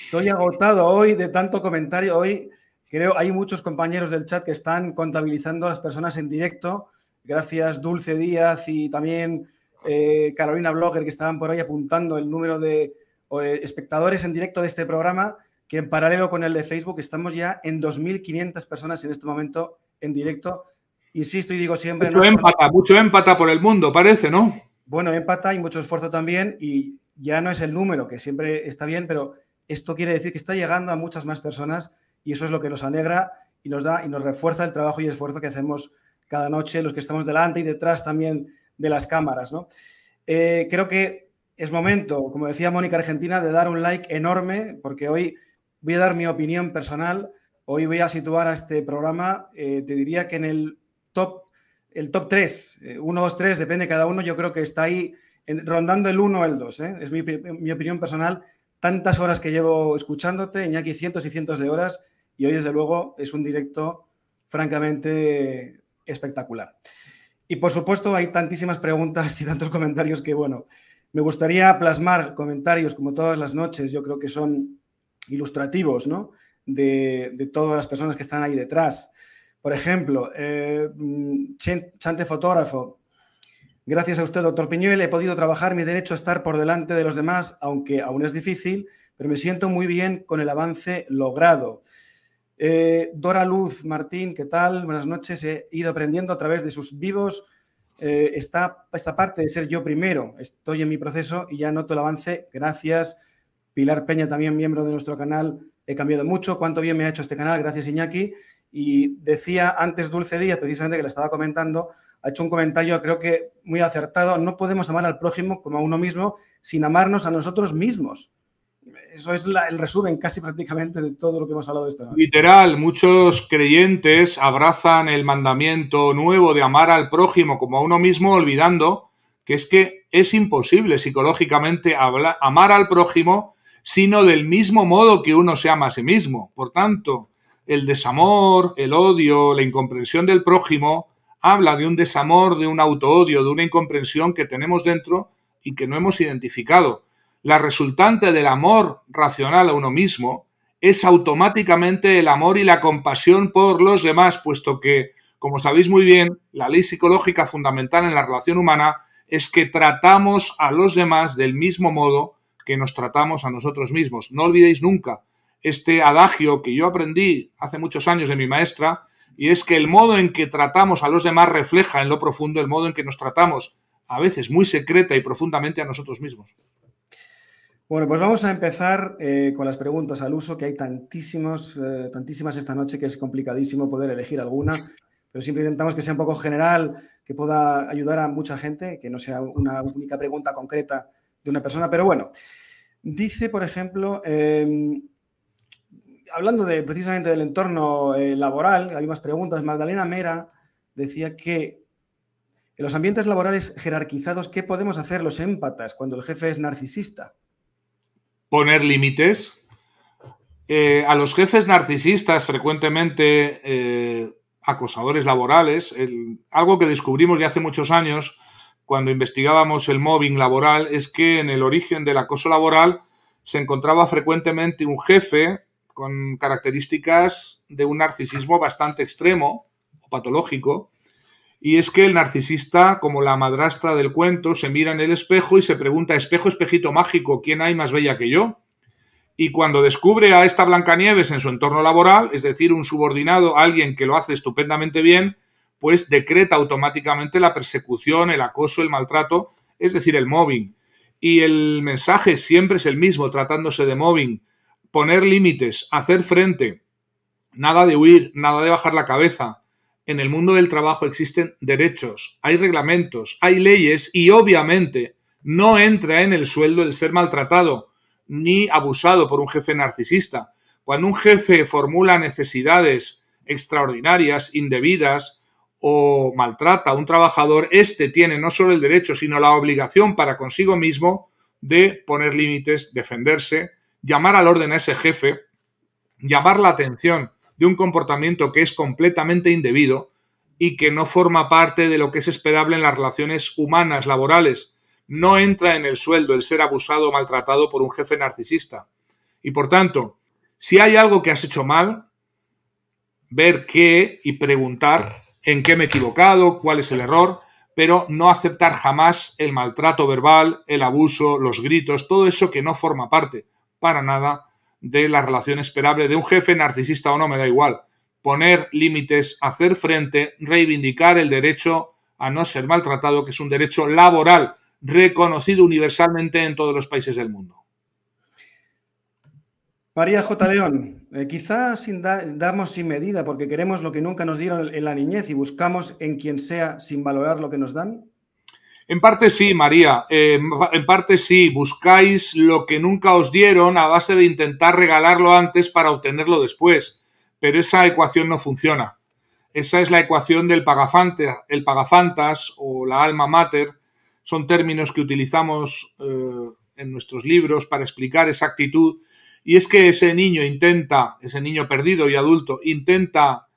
Estoy agotado hoy de tanto comentario. Hoy creo hay muchos compañeros del chat que están contabilizando a las personas en directo. Gracias Dulce Díaz y también eh, Carolina Blogger que estaban por ahí apuntando el número de eh, espectadores en directo de este programa, que en paralelo con el de Facebook estamos ya en 2.500 personas en este momento en directo. Insisto y digo siempre... Mucho empata, mucho empata por el mundo, parece, ¿no? Bueno, empata y mucho esfuerzo también y ya no es el número, que siempre está bien, pero esto quiere decir que está llegando a muchas más personas y eso es lo que nos alegra y nos da y nos refuerza el trabajo y esfuerzo que hacemos cada noche los que estamos delante y detrás también de las cámaras. ¿no? Eh, creo que es momento, como decía Mónica Argentina, de dar un like enorme porque hoy voy a dar mi opinión personal. Hoy voy a situar a este programa, eh, te diría que en el top, el top 3, 1, 2, 3, depende cada uno, yo creo que está ahí rondando el 1 o el 2. ¿eh? Es mi opinión personal tantas horas que llevo escuchándote, aquí cientos y cientos de horas, y hoy, desde luego, es un directo francamente espectacular. Y por supuesto, hay tantísimas preguntas y tantos comentarios que, bueno, me gustaría plasmar comentarios como todas las noches, yo creo que son ilustrativos, ¿no? De, todas las personas que están ahí detrás. Por ejemplo, eh, mm, Chante Fotógrafo Gracias a usted, doctor Piñuel, he podido trabajar mi derecho a estar por delante de los demás, aunque aún es difícil, pero me siento muy bien con el avance logrado. Eh, Dora Luz Martín, ¿qué tal? Buenas noches. He ido aprendiendo a través de sus vivos Está eh, esta, esta parte de ser yo primero. Estoy en mi proceso y ya noto el avance. Gracias. Pilar Peña, también miembro de nuestro canal. He cambiado mucho. Cuánto bien me ha hecho este canal. Gracias, Iñaki. Y decía antes Dulce Día, precisamente que le estaba comentando, ha hecho un comentario creo que muy acertado, no podemos amar al prójimo como a uno mismo sin amarnos a nosotros mismos. Eso es el resumen casi prácticamente de todo lo que hemos hablado esta noche. Literal, muchos creyentes abrazan el mandamiento nuevo de amar al prójimo como a uno mismo, olvidando que es que es imposible psicológicamente amar al prójimo, sino del mismo modo que uno se ama a sí mismo. Por tanto, el desamor, el odio, la incomprensión del prójimo, habla de un desamor, de un auto-odio, de una incomprensión que tenemos dentro y que no hemos identificado. La resultante del amor racional a uno mismo es automáticamente el amor y la compasión por los demás, puesto que, como sabéis muy bien, la ley psicológica fundamental en la relación humana es que tratamos a los demás del mismo modo que nos tratamos a nosotros mismos. No olvidéis nunca este adagio que yo aprendí hace muchos años de mi maestra, y es que el modo en que tratamos a los demás refleja en lo profundo el modo en que nos tratamos, a veces muy secreta y profundamente a nosotros mismos. Bueno, pues vamos a empezar eh, con las preguntas al uso, que hay tantísimos, eh, tantísimas esta noche que es complicadísimo poder elegir alguna, pero siempre intentamos que sea un poco general, que pueda ayudar a mucha gente, que no sea una única pregunta concreta de una persona. Pero bueno, dice, por ejemplo, em, hablando de, precisamente del entorno eh, laboral, hay más preguntas. Magdalena Mera decía que en los ambientes laborales jerarquizados, ¿qué podemos hacer los empatas cuando el jefe es narcisista? Poner límites. Eh, a los jefes narcisistas, frecuentemente eh, acosadores laborales, algo que descubrimos ya hace muchos años cuando investigábamos el mobbing laboral es que en el origen del acoso laboral se encontraba frecuentemente un jefe con características de un narcisismo bastante extremo o patológico. Y es que el narcisista, como la madrastra del cuento, se mira en el espejo y se pregunta, espejo, espejito mágico, ¿quién hay más bella que yo? Y cuando descubre a esta Blancanieves en su entorno laboral, es decir, un subordinado, alguien que lo hace estupendamente bien, pues decreta automáticamente la persecución, el acoso, el maltrato, es decir, el mobbing. Y el mensaje siempre es el mismo, tratándose de mobbing poner límites, hacer frente, nada de huir, nada de bajar la cabeza. En el mundo del trabajo existen derechos, hay reglamentos, hay leyes y obviamente no entra en el sueldo el ser maltratado ni abusado por un jefe narcisista. Cuando un jefe formula necesidades extraordinarias, indebidas o maltrata a un trabajador, éste tiene no solo el derecho, sino la obligación para consigo mismo de poner límites, defenderse llamar al orden a ese jefe, llamar la atención de un comportamiento que es completamente indebido y que no forma parte de lo que es esperable en las relaciones humanas, laborales. No entra en el sueldo el ser abusado o maltratado por un jefe narcisista. Y por tanto, si hay algo que has hecho mal, ver qué y preguntar en qué me he equivocado, cuál es el error, pero no aceptar jamás el maltrato verbal, el abuso, los gritos, todo eso que no forma parte para nada de la relación esperable de un jefe narcisista o no, me da igual. Poner límites, hacer frente, reivindicar el derecho a no ser maltratado, que es un derecho laboral reconocido universalmente en todos los países del mundo. María J. León, eh, quizás damos sin medida porque queremos lo que nunca nos dieron en la niñez y buscamos en quien sea sin valorar lo que nos dan. En parte sí, María, en parte sí, buscáis lo que nunca os dieron a base de intentar regalarlo antes para obtenerlo después, pero esa ecuación no funciona. Esa es la ecuación del pagafante, el pagafantas o la alma mater, son términos que utilizamos eh, en nuestros libros para explicar esa actitud, y es que ese niño intenta, ese niño perdido y adulto, intenta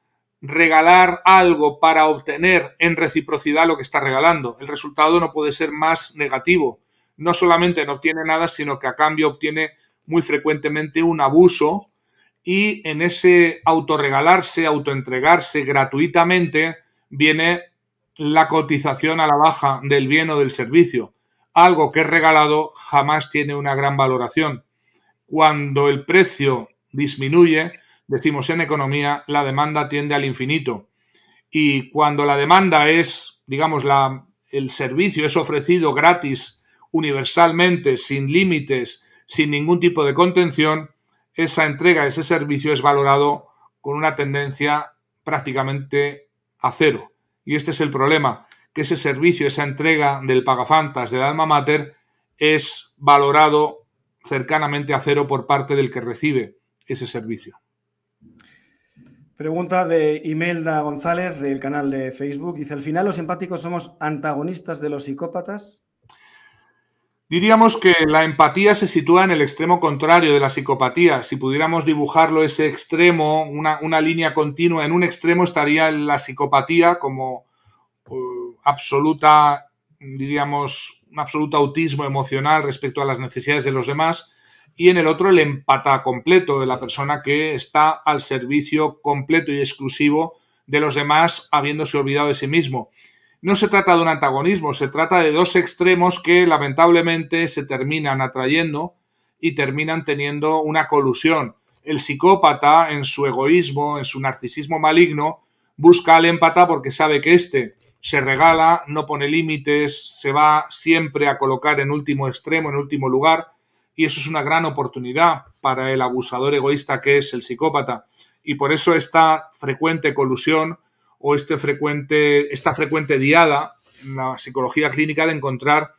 regalar algo para obtener en reciprocidad lo que está regalando. El resultado no puede ser más negativo. No solamente no obtiene nada, sino que a cambio obtiene muy frecuentemente un abuso y en ese autorregalarse, autoentregarse gratuitamente, viene la cotización a la baja del bien o del servicio. Algo que es regalado jamás tiene una gran valoración. Cuando el precio disminuye, decimos en economía, la demanda tiende al infinito. Y cuando la demanda es, digamos, la, el servicio es ofrecido gratis, universalmente, sin límites, sin ningún tipo de contención, esa entrega, ese servicio es valorado con una tendencia prácticamente a cero. Y este es el problema, que ese servicio, esa entrega del pagafantas, del alma mater, es valorado cercanamente a cero por parte del que recibe ese servicio. Pregunta de Imelda González del canal de Facebook. Dice, al final los empáticos somos antagonistas de los psicópatas. Diríamos que la empatía se sitúa en el extremo contrario de la psicopatía. Si pudiéramos dibujarlo ese extremo, una, línea continua, en un extremo estaría la psicopatía como eh, absoluta, diríamos, un absoluto autismo emocional respecto a las necesidades de los demás y en el otro el empata completo de la persona que está al servicio completo y exclusivo de los demás habiéndose olvidado de sí mismo. No se trata de un antagonismo, se trata de dos extremos que lamentablemente se terminan atrayendo y terminan teniendo una colusión. El psicópata, en su egoísmo, en su narcisismo maligno, busca al empata porque sabe que éste se regala, no pone límites, se va siempre a colocar en último extremo, en último lugar, y eso es una gran oportunidad para el abusador egoísta que es el psicópata. Y por eso esta frecuente colusión o este frecuente, esta frecuente diada en la psicología clínica de encontrar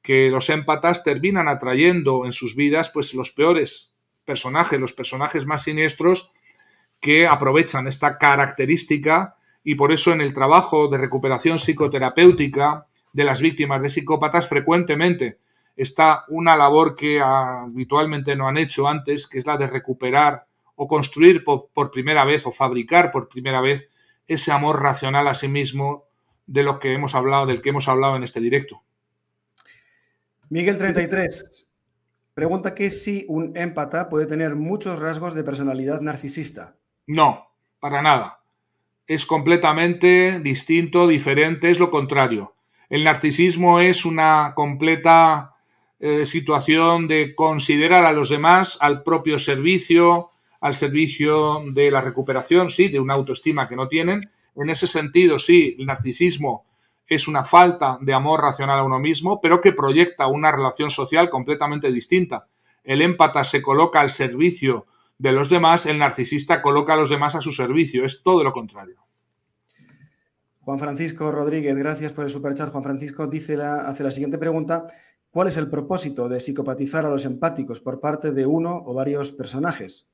que los empatas terminan atrayendo en sus vidas pues los peores personajes, los personajes más siniestros que aprovechan esta característica y por eso en el trabajo de recuperación psicoterapéutica de las víctimas de psicópatas frecuentemente está una labor que ah, habitualmente no han hecho antes, que es la de recuperar o construir por, primera vez o fabricar por primera vez ese amor racional a sí mismo de los que hemos hablado, del que hemos hablado en este directo. Miguel 33 pregunta que si un empata puede tener muchos rasgos de personalidad narcisista. No, para nada. Es completamente distinto, diferente, es lo contrario. El narcisismo es una completa eh, situación de considerar a los demás, al propio servicio, al servicio de la recuperación, sí, de una autoestima que no tienen. En ese sentido, sí, el narcisismo es una falta de amor racional a uno mismo, pero que proyecta una relación social completamente distinta. El empata se coloca al servicio de los demás, el narcisista coloca a los demás a su servicio, es todo lo contrario. Juan Francisco Rodríguez, gracias por el superchat. Juan Francisco dice hace la siguiente pregunta. ¿Cuál es el propósito de psicopatizar a los empáticos por parte de uno o varios personajes?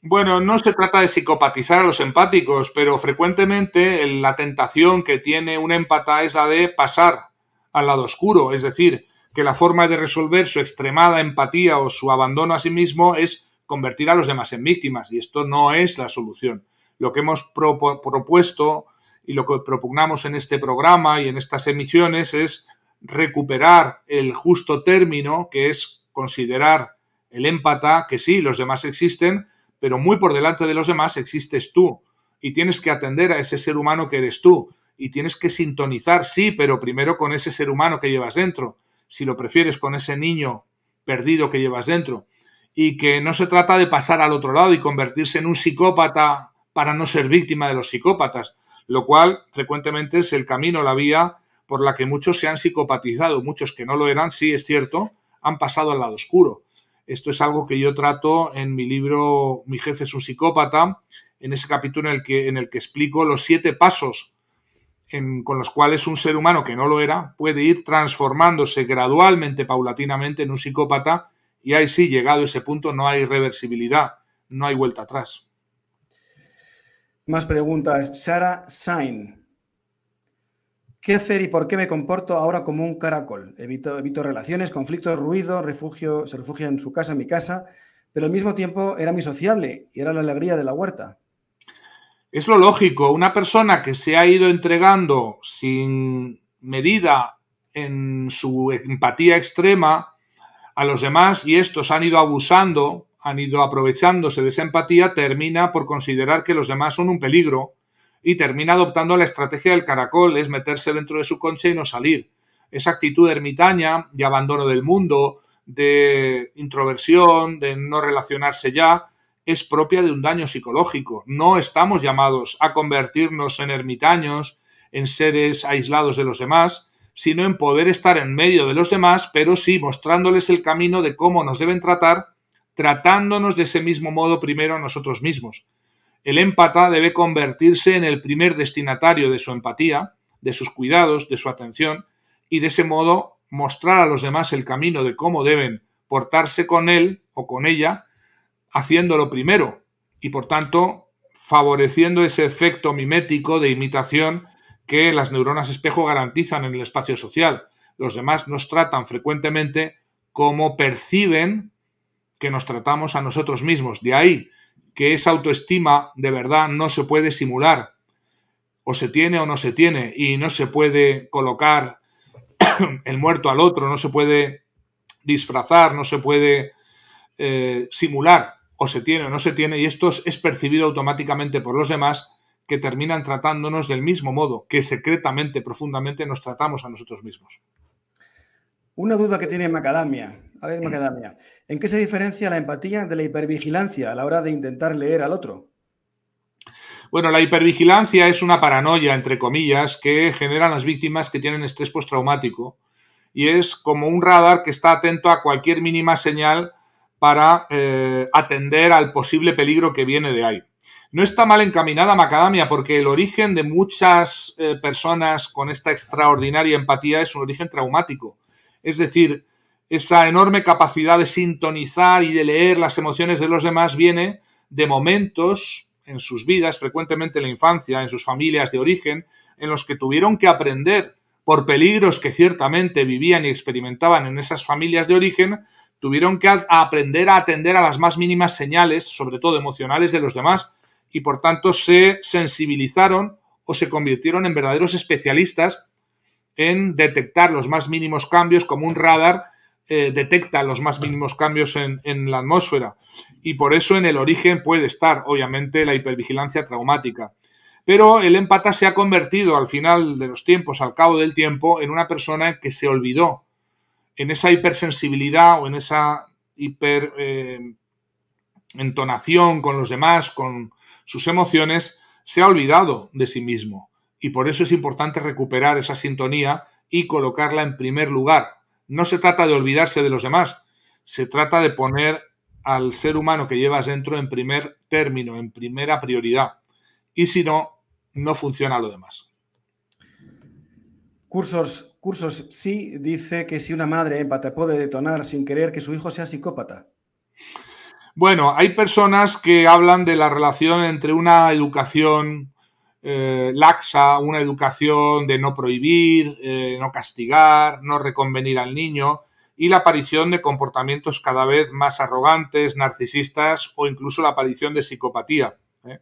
Bueno, no se trata de psicopatizar a los empáticos, pero frecuentemente la tentación que tiene un empata es la de pasar al lado oscuro, es decir, que la forma de resolver su extremada empatía o su abandono a sí mismo es convertir a los demás en víctimas, y esto no es la solución. Lo que hemos propuesto y lo que propugnamos en este programa y en estas emisiones es recuperar el justo término, que es considerar el empata, que sí, los demás existen, pero muy por delante de los demás existes tú. Y tienes que atender a ese ser humano que eres tú. Y tienes que sintonizar, sí, pero primero con ese ser humano que llevas dentro. Si lo prefieres, con ese niño perdido que llevas dentro. Y que no se trata de pasar al otro lado y convertirse en un psicópata para no ser víctima de los psicópatas, lo cual frecuentemente es el camino, la vía por la que muchos se han psicopatizado, muchos que no lo eran, sí es cierto, han pasado al lado oscuro. Esto es algo que yo trato en mi libro Mi jefe es un psicópata, en ese capítulo en el que, en el que explico los siete pasos con los cuales un ser humano que no lo era puede ir transformándose gradualmente, paulatinamente, en un psicópata y ahí sí, llegado a ese punto, no hay reversibilidad, no hay vuelta atrás. Más preguntas. Sara Sain ¿Qué hacer y por qué me comporto ahora como un caracol? Evito, relaciones, conflictos, ruido, refugio, se refugia en su casa, en mi casa, pero al mismo tiempo era mi sociable y era la alegría de la huerta. Es lo lógico, una persona que se ha ido entregando sin medida en su empatía extrema a los demás y estos han ido abusando, han ido aprovechándose de esa empatía, termina por considerar que los demás son un peligro y termina adoptando la estrategia del caracol, es meterse dentro de su concha y no salir. Esa actitud ermitaña de abandono del mundo, de introversión, de no relacionarse ya, es propia de un daño psicológico. No estamos llamados a convertirnos en ermitaños, en seres aislados de los demás, sino en poder estar en medio de los demás, pero sí mostrándoles el camino de cómo nos deben tratar, tratándonos de ese mismo modo primero a nosotros mismos. El empata debe convertirse en el primer destinatario de su empatía, de sus cuidados, de su atención, y de ese modo mostrar a los demás el camino de cómo deben portarse con él o con ella, haciéndolo primero, y por tanto favoreciendo ese efecto mimético de imitación que las neuronas espejo garantizan en el espacio social. Los demás nos tratan frecuentemente como perciben que nos tratamos a nosotros mismos. De ahí que esa autoestima de verdad no se puede simular. O se tiene o no se tiene. Y no se puede colocar (coughs) el muerto al otro, no se puede disfrazar, no se puede eh, simular. O se tiene o no se tiene. Y esto es percibido automáticamente por los demás que terminan tratándonos del mismo modo que secretamente, profundamente nos tratamos a nosotros mismos. Una duda que tiene Macadamia a ver, Macadamia. ¿En qué se diferencia la empatía de la hipervigilancia a la hora de intentar leer al otro? Bueno, la hipervigilancia es una paranoia, entre comillas, que generan las víctimas que tienen estrés postraumático y es como un radar que está atento a cualquier mínima señal para eh, atender al posible peligro que viene de ahí. No está mal encaminada Macadamia porque el origen de muchas eh, personas con esta extraordinaria empatía es un origen traumático. Es decir, esa enorme capacidad de sintonizar y de leer las emociones de los demás viene de momentos en sus vidas, frecuentemente en la infancia, en sus familias de origen, en los que tuvieron que aprender por peligros que ciertamente vivían y experimentaban en esas familias de origen, tuvieron que aprender a atender a las más mínimas señales, sobre todo emocionales, de los demás, y por tanto se sensibilizaron o se convirtieron en verdaderos especialistas en detectar los más mínimos cambios como un radar eh, detecta los más mínimos cambios en, la atmósfera y por eso en el origen puede estar, obviamente, la hipervigilancia traumática. Pero el empata se ha convertido al final de los tiempos, al cabo del tiempo, en una persona que se olvidó en esa hipersensibilidad o en esa hiper eh, entonación con los demás, con sus emociones, se ha olvidado de sí mismo. Y por eso es importante recuperar esa sintonía y colocarla en primer lugar, no se trata de olvidarse de los demás, se trata de poner al ser humano que llevas dentro en primer término, en primera prioridad. Y si no, no funciona lo demás. Cursos, cursos, sí dice que si una madre empata puede detonar sin querer que su hijo sea psicópata. Bueno, hay personas que hablan de la relación entre una educación eh, laxa, una educación de no prohibir, eh, no castigar, no reconvenir al niño y la aparición de comportamientos cada vez más arrogantes, narcisistas o incluso la aparición de psicopatía. ¿eh?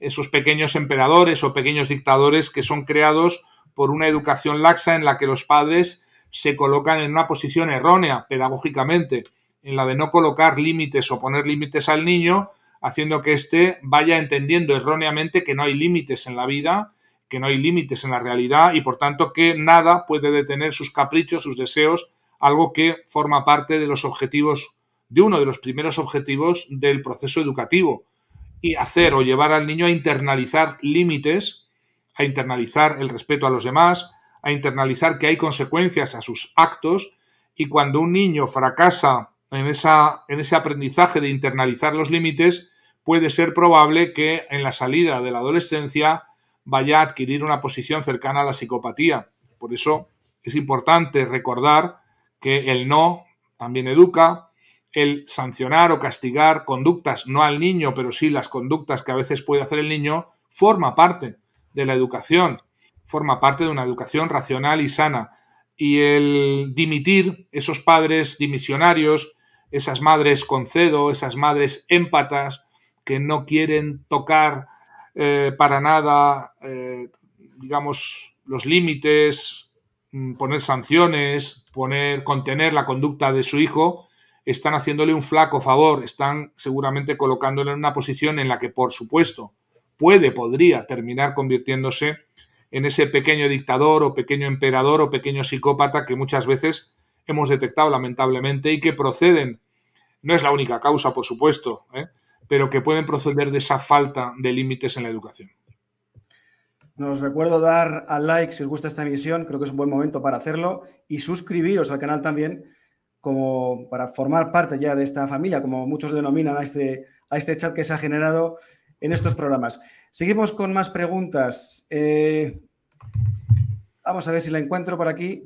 Esos pequeños emperadores o pequeños dictadores que son creados por una educación laxa en la que los padres se colocan en una posición errónea pedagógicamente, en la de no colocar límites o poner límites al niño, haciendo que éste vaya entendiendo erróneamente que no hay límites en la vida, que no hay límites en la realidad y por tanto que nada puede detener sus caprichos, sus deseos, algo que forma parte de los objetivos, de uno de los primeros objetivos del proceso educativo. Y hacer o llevar al niño a internalizar límites, a internalizar el respeto a los demás, a internalizar que hay consecuencias a sus actos y cuando un niño fracasa en, ese aprendizaje de internalizar los límites, puede ser probable que en la salida de la adolescencia vaya a adquirir una posición cercana a la psicopatía. Por eso es importante recordar que el no también educa, el sancionar o castigar conductas, no al niño, pero sí las conductas que a veces puede hacer el niño, forma parte de la educación, forma parte de una educación racional y sana y el dimitir, esos padres dimisionarios, esas madres con cedo, esas madres émpatas que no quieren tocar eh, para nada, eh, digamos, los límites, mm, poner sanciones, poner, contener la conducta de su hijo, están haciéndole un flaco favor, están seguramente colocándole en una posición en la que, por supuesto, puede, podría terminar convirtiéndose en ese pequeño dictador o pequeño emperador o pequeño psicópata que muchas veces hemos detectado lamentablemente y que proceden, no es la única causa por supuesto, ¿eh? pero que pueden proceder de esa falta de límites en la educación. Nos recuerdo dar al like si os gusta esta emisión, creo que es un buen momento para hacerlo, y suscribiros al canal también como para formar parte ya de esta familia, como muchos denominan a este, a este chat que se ha generado en estos programas. Seguimos con más preguntas. Eh, vamos a ver si la encuentro por aquí.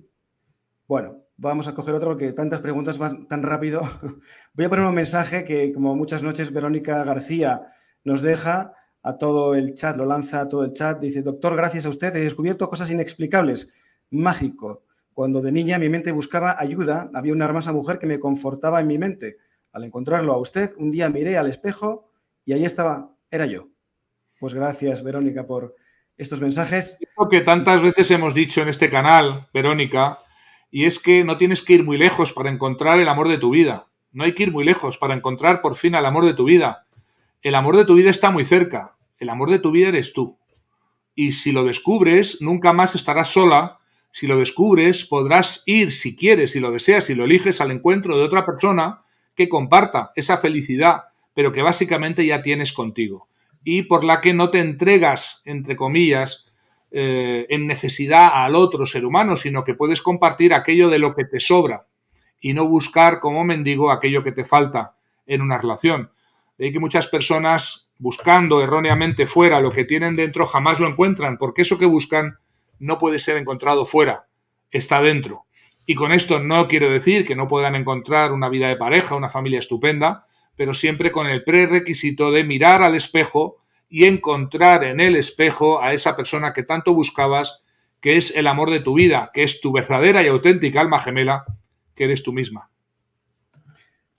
Bueno, vamos a coger otra porque tantas preguntas van tan rápido. (laughs) Voy a poner un mensaje que, como muchas noches, Verónica García nos deja a todo el chat, lo lanza a todo el chat. Dice, doctor, gracias a usted he descubierto cosas inexplicables. Mágico. Cuando de niña mi mente buscaba ayuda, había una hermosa mujer que me confortaba en mi mente. Al encontrarlo a usted, un día miré al espejo y ahí estaba era yo. Pues gracias, Verónica, por estos mensajes. Lo que tantas veces hemos dicho en este canal, Verónica, y es que no tienes que ir muy lejos para encontrar el amor de tu vida. No hay que ir muy lejos para encontrar por fin al amor de tu vida. El amor de tu vida está muy cerca. El amor de tu vida eres tú. Y si lo descubres, nunca más estarás sola. Si lo descubres, podrás ir, si quieres, si lo deseas, si lo eliges, al encuentro de otra persona que comparta esa felicidad, pero que básicamente ya tienes contigo y por la que no te entregas, entre comillas, eh, en necesidad al otro ser humano, sino que puedes compartir aquello de lo que te sobra y no buscar como mendigo aquello que te falta en una relación. De que muchas personas buscando erróneamente fuera lo que tienen dentro jamás lo encuentran, porque eso que buscan no puede ser encontrado fuera, está dentro. Y con esto no quiero decir que no puedan encontrar una vida de pareja, una familia estupenda, pero siempre con el prerequisito de mirar al espejo y encontrar en el espejo a esa persona que tanto buscabas, que es el amor de tu vida, que es tu verdadera y auténtica alma gemela, que eres tú misma.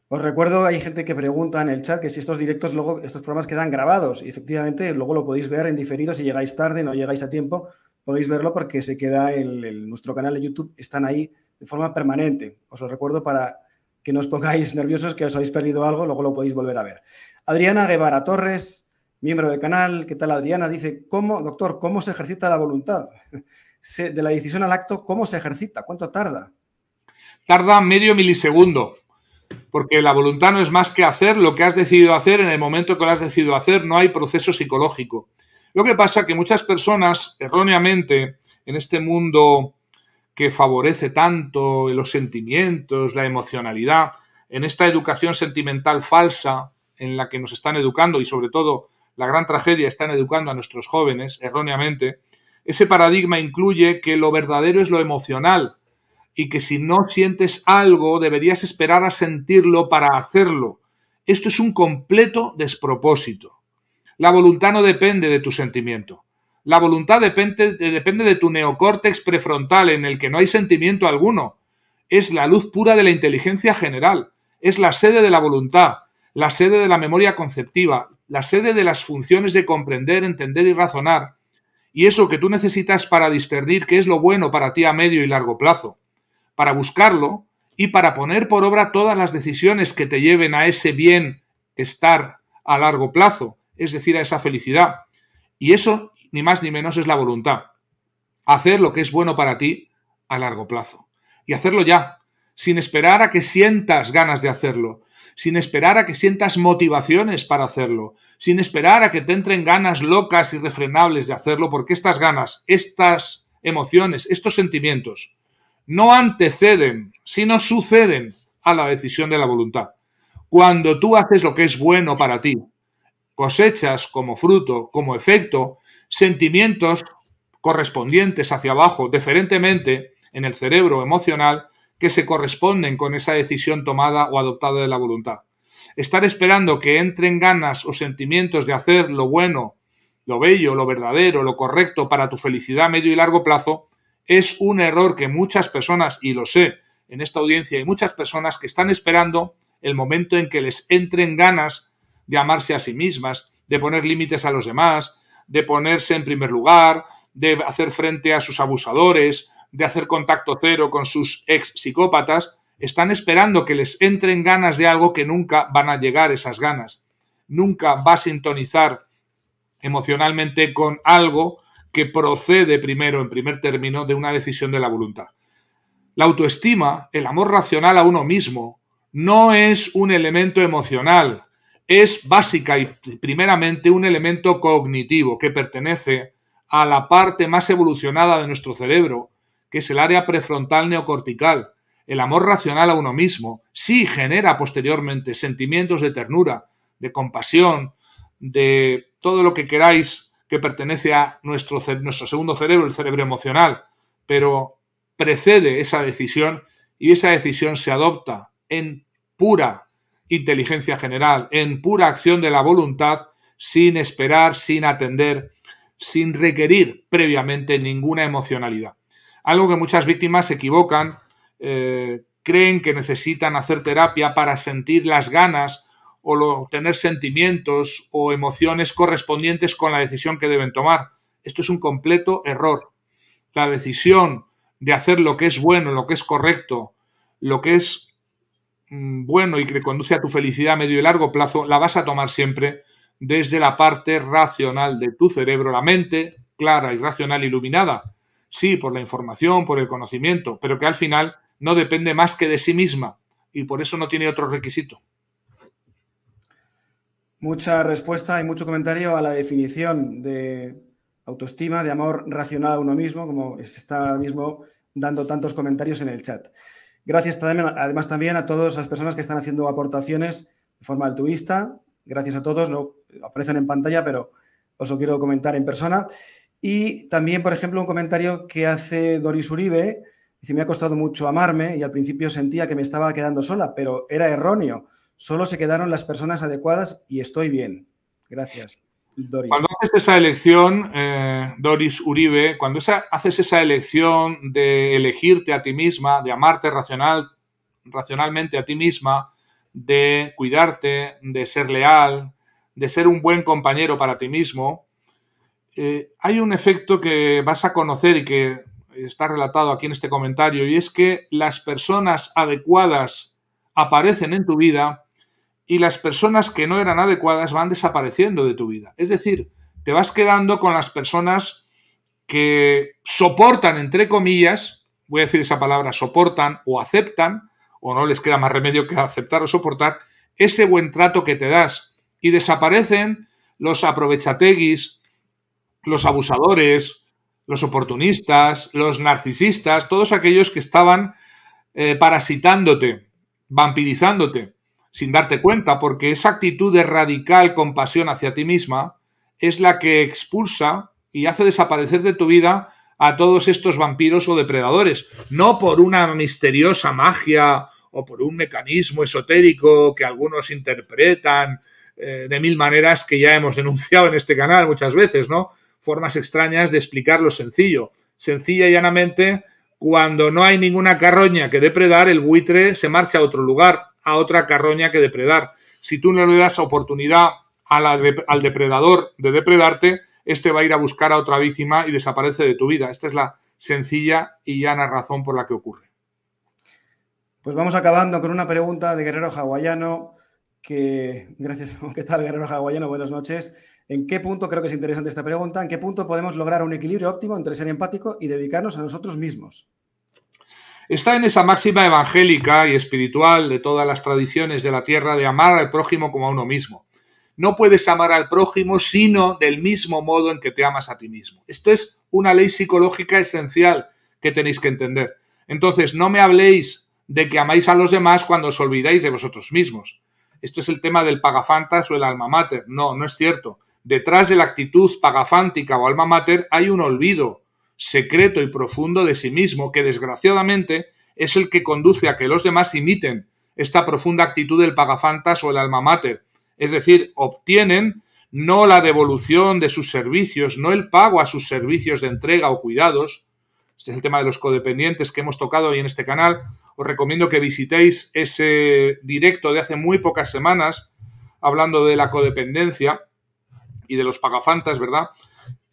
Os recuerdo, hay gente que pregunta en el chat que si estos directos, luego, estos programas quedan grabados. Y efectivamente, luego lo podéis ver en diferido. Si llegáis tarde, no llegáis a tiempo, podéis verlo porque se queda en, en nuestro canal de YouTube, están ahí de forma permanente. Os lo recuerdo para que no os pongáis nerviosos, que os habéis perdido algo, luego lo podéis volver a ver. Adriana Guevara Torres, miembro del canal, ¿qué tal Adriana? Dice, ¿cómo, doctor, cómo se ejercita la voluntad? (laughs) de la decisión al acto, ¿cómo se ejercita? ¿Cuánto tarda? Tarda medio milisegundo, porque la voluntad no es más que hacer lo que has decidido hacer en el momento que lo has decidido hacer, no hay proceso psicológico. Lo que pasa es que muchas personas erróneamente en este mundo que favorece tanto los sentimientos, la emocionalidad, en esta educación sentimental falsa en la que nos están educando y sobre todo la gran tragedia están educando a nuestros jóvenes erróneamente, ese paradigma incluye que lo verdadero es lo emocional y que si no sientes algo deberías esperar a sentirlo para hacerlo. Esto es un completo despropósito. La voluntad no depende de tu sentimiento. La voluntad depende, depende de tu neocórtex prefrontal, en el que no hay sentimiento alguno. Es la luz pura de la inteligencia general. Es la sede de la voluntad, la sede de la memoria conceptiva, la sede de las funciones de comprender, entender y razonar. Y es lo que tú necesitas para discernir qué es lo bueno para ti a medio y largo plazo, para buscarlo y para poner por obra todas las decisiones que te lleven a ese bien estar a largo plazo, es decir, a esa felicidad. Y eso ni más ni menos es la voluntad. Hacer lo que es bueno para ti a largo plazo. Y hacerlo ya, sin esperar a que sientas ganas de hacerlo, sin esperar a que sientas motivaciones para hacerlo, sin esperar a que te entren ganas locas y refrenables de hacerlo, porque estas ganas, estas emociones, estos sentimientos, no anteceden, sino suceden a la decisión de la voluntad. Cuando tú haces lo que es bueno para ti, cosechas como fruto, como efecto, sentimientos correspondientes hacia abajo, deferentemente, en el cerebro emocional, que se corresponden con esa decisión tomada o adoptada de la voluntad. Estar esperando que entren ganas o sentimientos de hacer lo bueno, lo bello, lo verdadero, lo correcto para tu felicidad a medio y largo plazo, es un error que muchas personas, y lo sé, en esta audiencia hay muchas personas que están esperando el momento en que les entren ganas de amarse a sí mismas, de poner límites a los demás, de ponerse en primer lugar, de hacer frente a sus abusadores, de hacer contacto cero con sus ex psicópatas, están esperando que les entren ganas de algo que nunca van a llegar esas ganas. Nunca va a sintonizar emocionalmente con algo que procede primero, en primer término, de una decisión de la voluntad. La autoestima, el amor racional a uno mismo, no es un elemento emocional, es básica y primeramente un elemento cognitivo que pertenece a la parte más evolucionada de nuestro cerebro, que es el área prefrontal neocortical. El amor racional a uno mismo sí genera posteriormente sentimientos de ternura, de compasión, de todo lo que queráis que pertenece a nuestro, nuestro segundo cerebro, el cerebro emocional, pero precede esa decisión y esa decisión se adopta en pura inteligencia general, en pura acción de la voluntad, sin esperar, sin atender, sin requerir previamente ninguna emocionalidad. Algo que muchas víctimas se equivocan, eh, creen que necesitan hacer terapia para sentir las ganas o tener sentimientos o emociones correspondientes con la decisión que deben tomar. Esto es un completo error. La decisión de hacer lo que es bueno, lo que es correcto, lo que es Mm, bueno y que conduce a tu felicidad a medio y largo plazo, la vas a tomar siempre desde la parte racional de tu cerebro, la mente clara y racional iluminada, sí, por la información, por el conocimiento, pero que al final no depende más que de sí misma y por eso no tiene otro requisito. Mucha respuesta y mucho comentario a la definición de autoestima, de amor racional a uno mismo, como se está ahora mismo dando tantos comentarios en el chat. Gracias también, además también a todas las personas que están haciendo aportaciones de forma altruista. Gracias a todos, no aparecen en pantalla, pero os lo quiero comentar en persona. Y también, por ejemplo, un comentario que hace Doris Uribe, dice, me ha costado mucho amarme y al principio sentía que me estaba quedando sola, pero era erróneo. Solo se quedaron las personas adecuadas y estoy bien. Gracias. Cuando haces esa elección, eh, Doris Uribe, cuando haces esa elección de elegirte a ti misma, de amarte racional, racionalmente a ti misma, de cuidarte, de ser leal, de ser un buen compañero para ti mismo, eh, hay un efecto que vas a conocer y que está relatado aquí en este comentario, y es que las personas adecuadas aparecen en tu vida y las personas que no eran adecuadas van desapareciendo de tu vida. Es decir, te vas quedando con las personas que soportan, entre comillas, voy a decir esa palabra, soportan o aceptan, o no les queda más remedio que aceptar o soportar, ese buen trato que te das. Y desaparecen los aprovechateguis, los abusadores, los oportunistas, los narcisistas, todos aquellos que estaban eh, parasitándote, vampirizándote sin darte cuenta, porque esa actitud de radical compasión hacia ti misma es la que expulsa y hace desaparecer de tu vida a todos estos vampiros o depredadores, no por una misteriosa magia o por un mecanismo esotérico que algunos interpretan eh, de mil maneras que ya hemos denunciado en este canal muchas veces, ¿no? Formas extrañas de explicar lo sencillo. Sencilla y llanamente, cuando no hay ninguna carroña que depredar, el buitre se marcha a otro lugar a otra carroña que depredar. Si tú no le das oportunidad al depredador de depredarte, este va a ir a buscar a otra víctima y desaparece de tu vida. Esta es la sencilla y llana razón por la que ocurre. Pues vamos acabando con una pregunta de Guerrero Hawaiano, que gracias, (laughs) ¿qué tal Guerrero Hawaiano? Buenas noches. ¿En qué punto, creo que es interesante esta pregunta, en qué punto podemos lograr un equilibrio óptimo entre ser empático y dedicarnos a nosotros mismos? está en esa máxima evangélica y espiritual de todas las tradiciones de la tierra de amar al prójimo como a uno mismo. No puedes amar al prójimo sino del mismo modo en que te amas a ti mismo. Esto es una ley psicológica esencial que tenéis que entender. Entonces, no me habléis de que amáis a los demás cuando os olvidáis de vosotros mismos. Esto es el tema del pagafantas o el alma mater. No, no es cierto. Detrás de la actitud pagafántica o alma mater hay un olvido secreto y profundo de sí mismo, que desgraciadamente es el que conduce a que los demás imiten esta profunda actitud del pagafantas o el alma mater. Es decir, obtienen no la devolución de sus servicios, no el pago a sus servicios de entrega o cuidados. Este es el tema de los codependientes que hemos tocado hoy en este canal. Os recomiendo que visitéis ese directo de hace muy pocas semanas hablando de la codependencia y de los pagafantas, ¿verdad?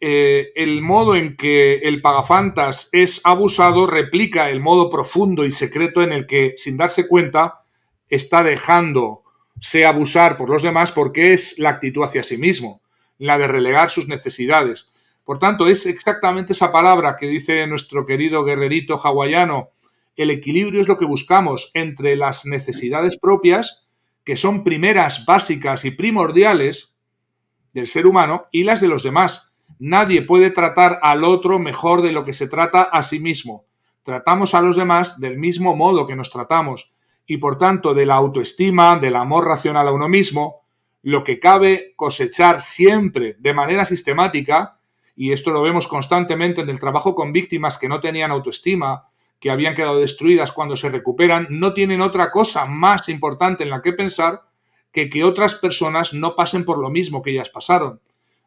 Eh, el modo en que el pagafantas es abusado replica el modo profundo y secreto en el que, sin darse cuenta, está dejándose abusar por los demás porque es la actitud hacia sí mismo, la de relegar sus necesidades. Por tanto, es exactamente esa palabra que dice nuestro querido guerrerito hawaiano, el equilibrio es lo que buscamos entre las necesidades propias, que son primeras, básicas y primordiales del ser humano, y las de los demás, Nadie puede tratar al otro mejor de lo que se trata a sí mismo. Tratamos a los demás del mismo modo que nos tratamos y por tanto de la autoestima, del amor racional a uno mismo, lo que cabe cosechar siempre de manera sistemática, y esto lo vemos constantemente en el trabajo con víctimas que no tenían autoestima, que habían quedado destruidas cuando se recuperan, no tienen otra cosa más importante en la que pensar que que otras personas no pasen por lo mismo que ellas pasaron.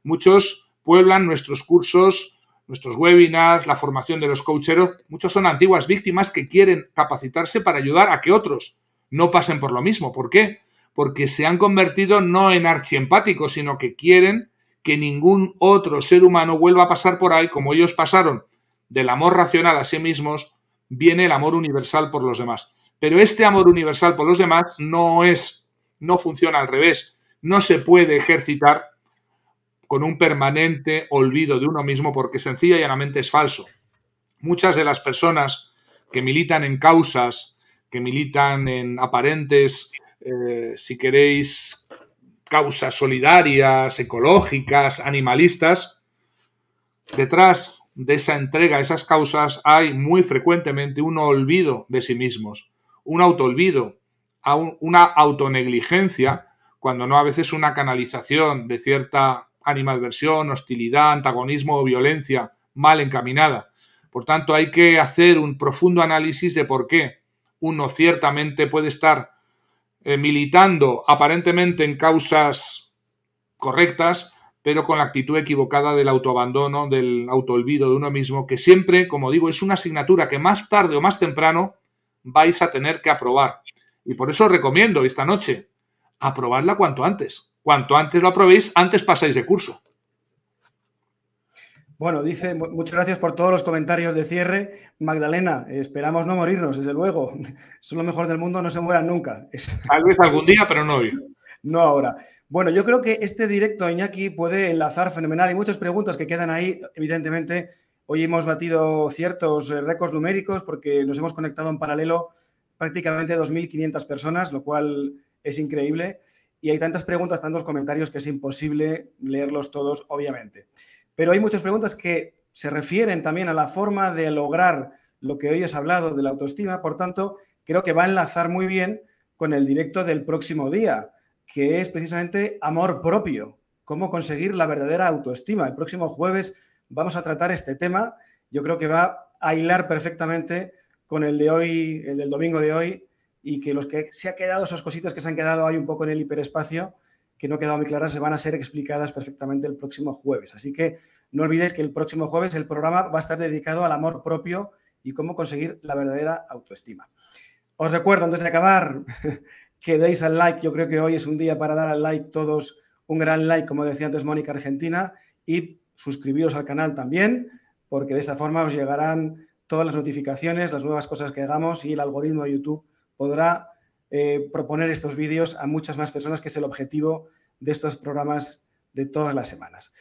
Muchos pueblan nuestros cursos, nuestros webinars, la formación de los coacheros. Muchos son antiguas víctimas que quieren capacitarse para ayudar a que otros no pasen por lo mismo. ¿Por qué? Porque se han convertido no en archiempáticos, sino que quieren que ningún otro ser humano vuelva a pasar por ahí como ellos pasaron del amor racional a sí mismos, viene el amor universal por los demás. Pero este amor universal por los demás no es, no funciona al revés, no se puede ejercitar con un permanente olvido de uno mismo porque sencilla y llanamente es falso. Muchas de las personas que militan en causas, que militan en aparentes, eh, si queréis, causas solidarias, ecológicas, animalistas, detrás de esa entrega esas causas hay muy frecuentemente un olvido de sí mismos, un autoolvido, una autonegligencia, cuando no a veces una canalización de cierta animadversión, hostilidad, antagonismo o violencia mal encaminada. Por tanto, hay que hacer un profundo análisis de por qué uno ciertamente puede estar eh, militando aparentemente en causas correctas, pero con la actitud equivocada del autoabandono, del autoolvido de uno mismo, que siempre, como digo, es una asignatura que más tarde o más temprano vais a tener que aprobar. Y por eso os recomiendo esta noche aprobarla cuanto antes. Cuanto antes lo aprobéis, antes pasáis de curso. Bueno, dice, muchas gracias por todos los comentarios de cierre. Magdalena, esperamos no morirnos, desde luego. (laughs) Son lo mejor del mundo, no se mueran nunca. (laughs) Tal vez algún día, pero no hoy. No ahora. Bueno, yo creo que este directo, Iñaki, puede enlazar fenomenal. Hay muchas preguntas que quedan ahí, evidentemente. Hoy hemos batido ciertos eh, récords numéricos porque nos hemos conectado en paralelo prácticamente 2.500 personas, lo cual es increíble y hay tantas preguntas, tantos comentarios que es imposible leerlos todos, obviamente. Pero hay muchas preguntas que se refieren también a la forma de lograr lo que hoy has hablado de la autoestima, por tanto, creo que va a enlazar muy bien con el directo del próximo día, que es precisamente amor propio, cómo conseguir la verdadera autoestima. El próximo jueves vamos a tratar este tema, yo creo que va a hilar perfectamente con el de hoy, el del domingo de hoy, y que los que se ha quedado, esas cositas que se han quedado ahí un poco en el hiperespacio, que no ha quedado muy claras, se van a ser explicadas perfectamente el próximo jueves. Así que no olvidéis que el próximo jueves el programa va a estar dedicado al amor propio y cómo conseguir la verdadera autoestima. Os recuerdo, antes de acabar, (laughs) que deis al like. Yo creo que hoy es un día para dar al like todos un gran like, como decía antes Mónica Argentina, y suscribiros al canal también, porque de esa forma os llegarán todas las notificaciones, las nuevas cosas que hagamos y el algoritmo de YouTube podrá eh, proponer estos vídeos a muchas más personas, que es el objetivo de estos programas de todas las semanas.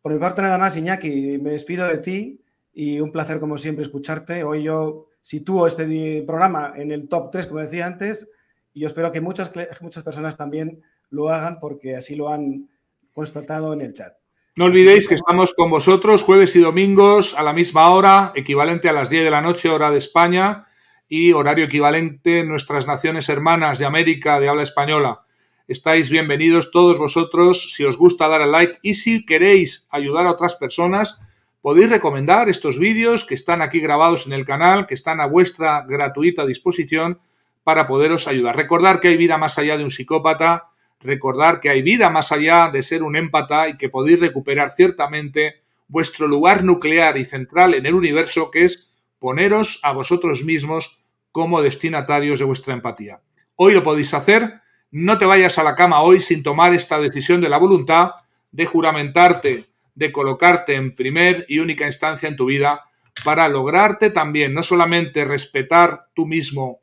Por mi parte nada más, Iñaki, me despido de ti y un placer como siempre escucharte. Hoy yo sitúo este programa en el top 3, como decía antes, y yo espero que muchas, muchas personas también lo hagan porque así lo han constatado en el chat. No olvidéis que estamos con vosotros jueves y domingos a la misma hora, equivalente a las 10 de la noche hora de España, y horario equivalente nuestras naciones hermanas de América de habla española. Estáis bienvenidos todos vosotros. Si os gusta dar al like y si queréis ayudar a otras personas, podéis recomendar estos vídeos que están aquí grabados en el canal, que están a vuestra gratuita disposición para poderos ayudar. Recordar que hay vida más allá de un psicópata, recordar que hay vida más allá de ser un empata y que podéis recuperar ciertamente vuestro lugar nuclear y central en el universo, que es poneros a vosotros mismos como destinatarios de vuestra empatía. Hoy lo podéis hacer, no te vayas a la cama hoy sin tomar esta decisión de la voluntad de juramentarte, de colocarte en primer y única instancia en tu vida para lograrte también no solamente respetar tú mismo,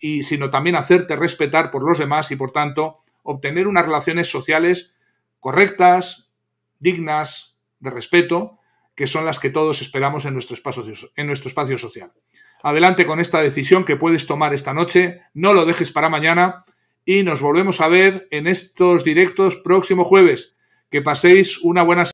y, sino también hacerte respetar por los demás y por tanto obtener unas relaciones sociales correctas, dignas, de respeto, que son las que todos esperamos en en nuestro espacio social. Adelante con esta decisión que puedes tomar esta noche, no lo dejes para mañana y nos volvemos a ver en estos directos próximo jueves. Que paséis una buena semana.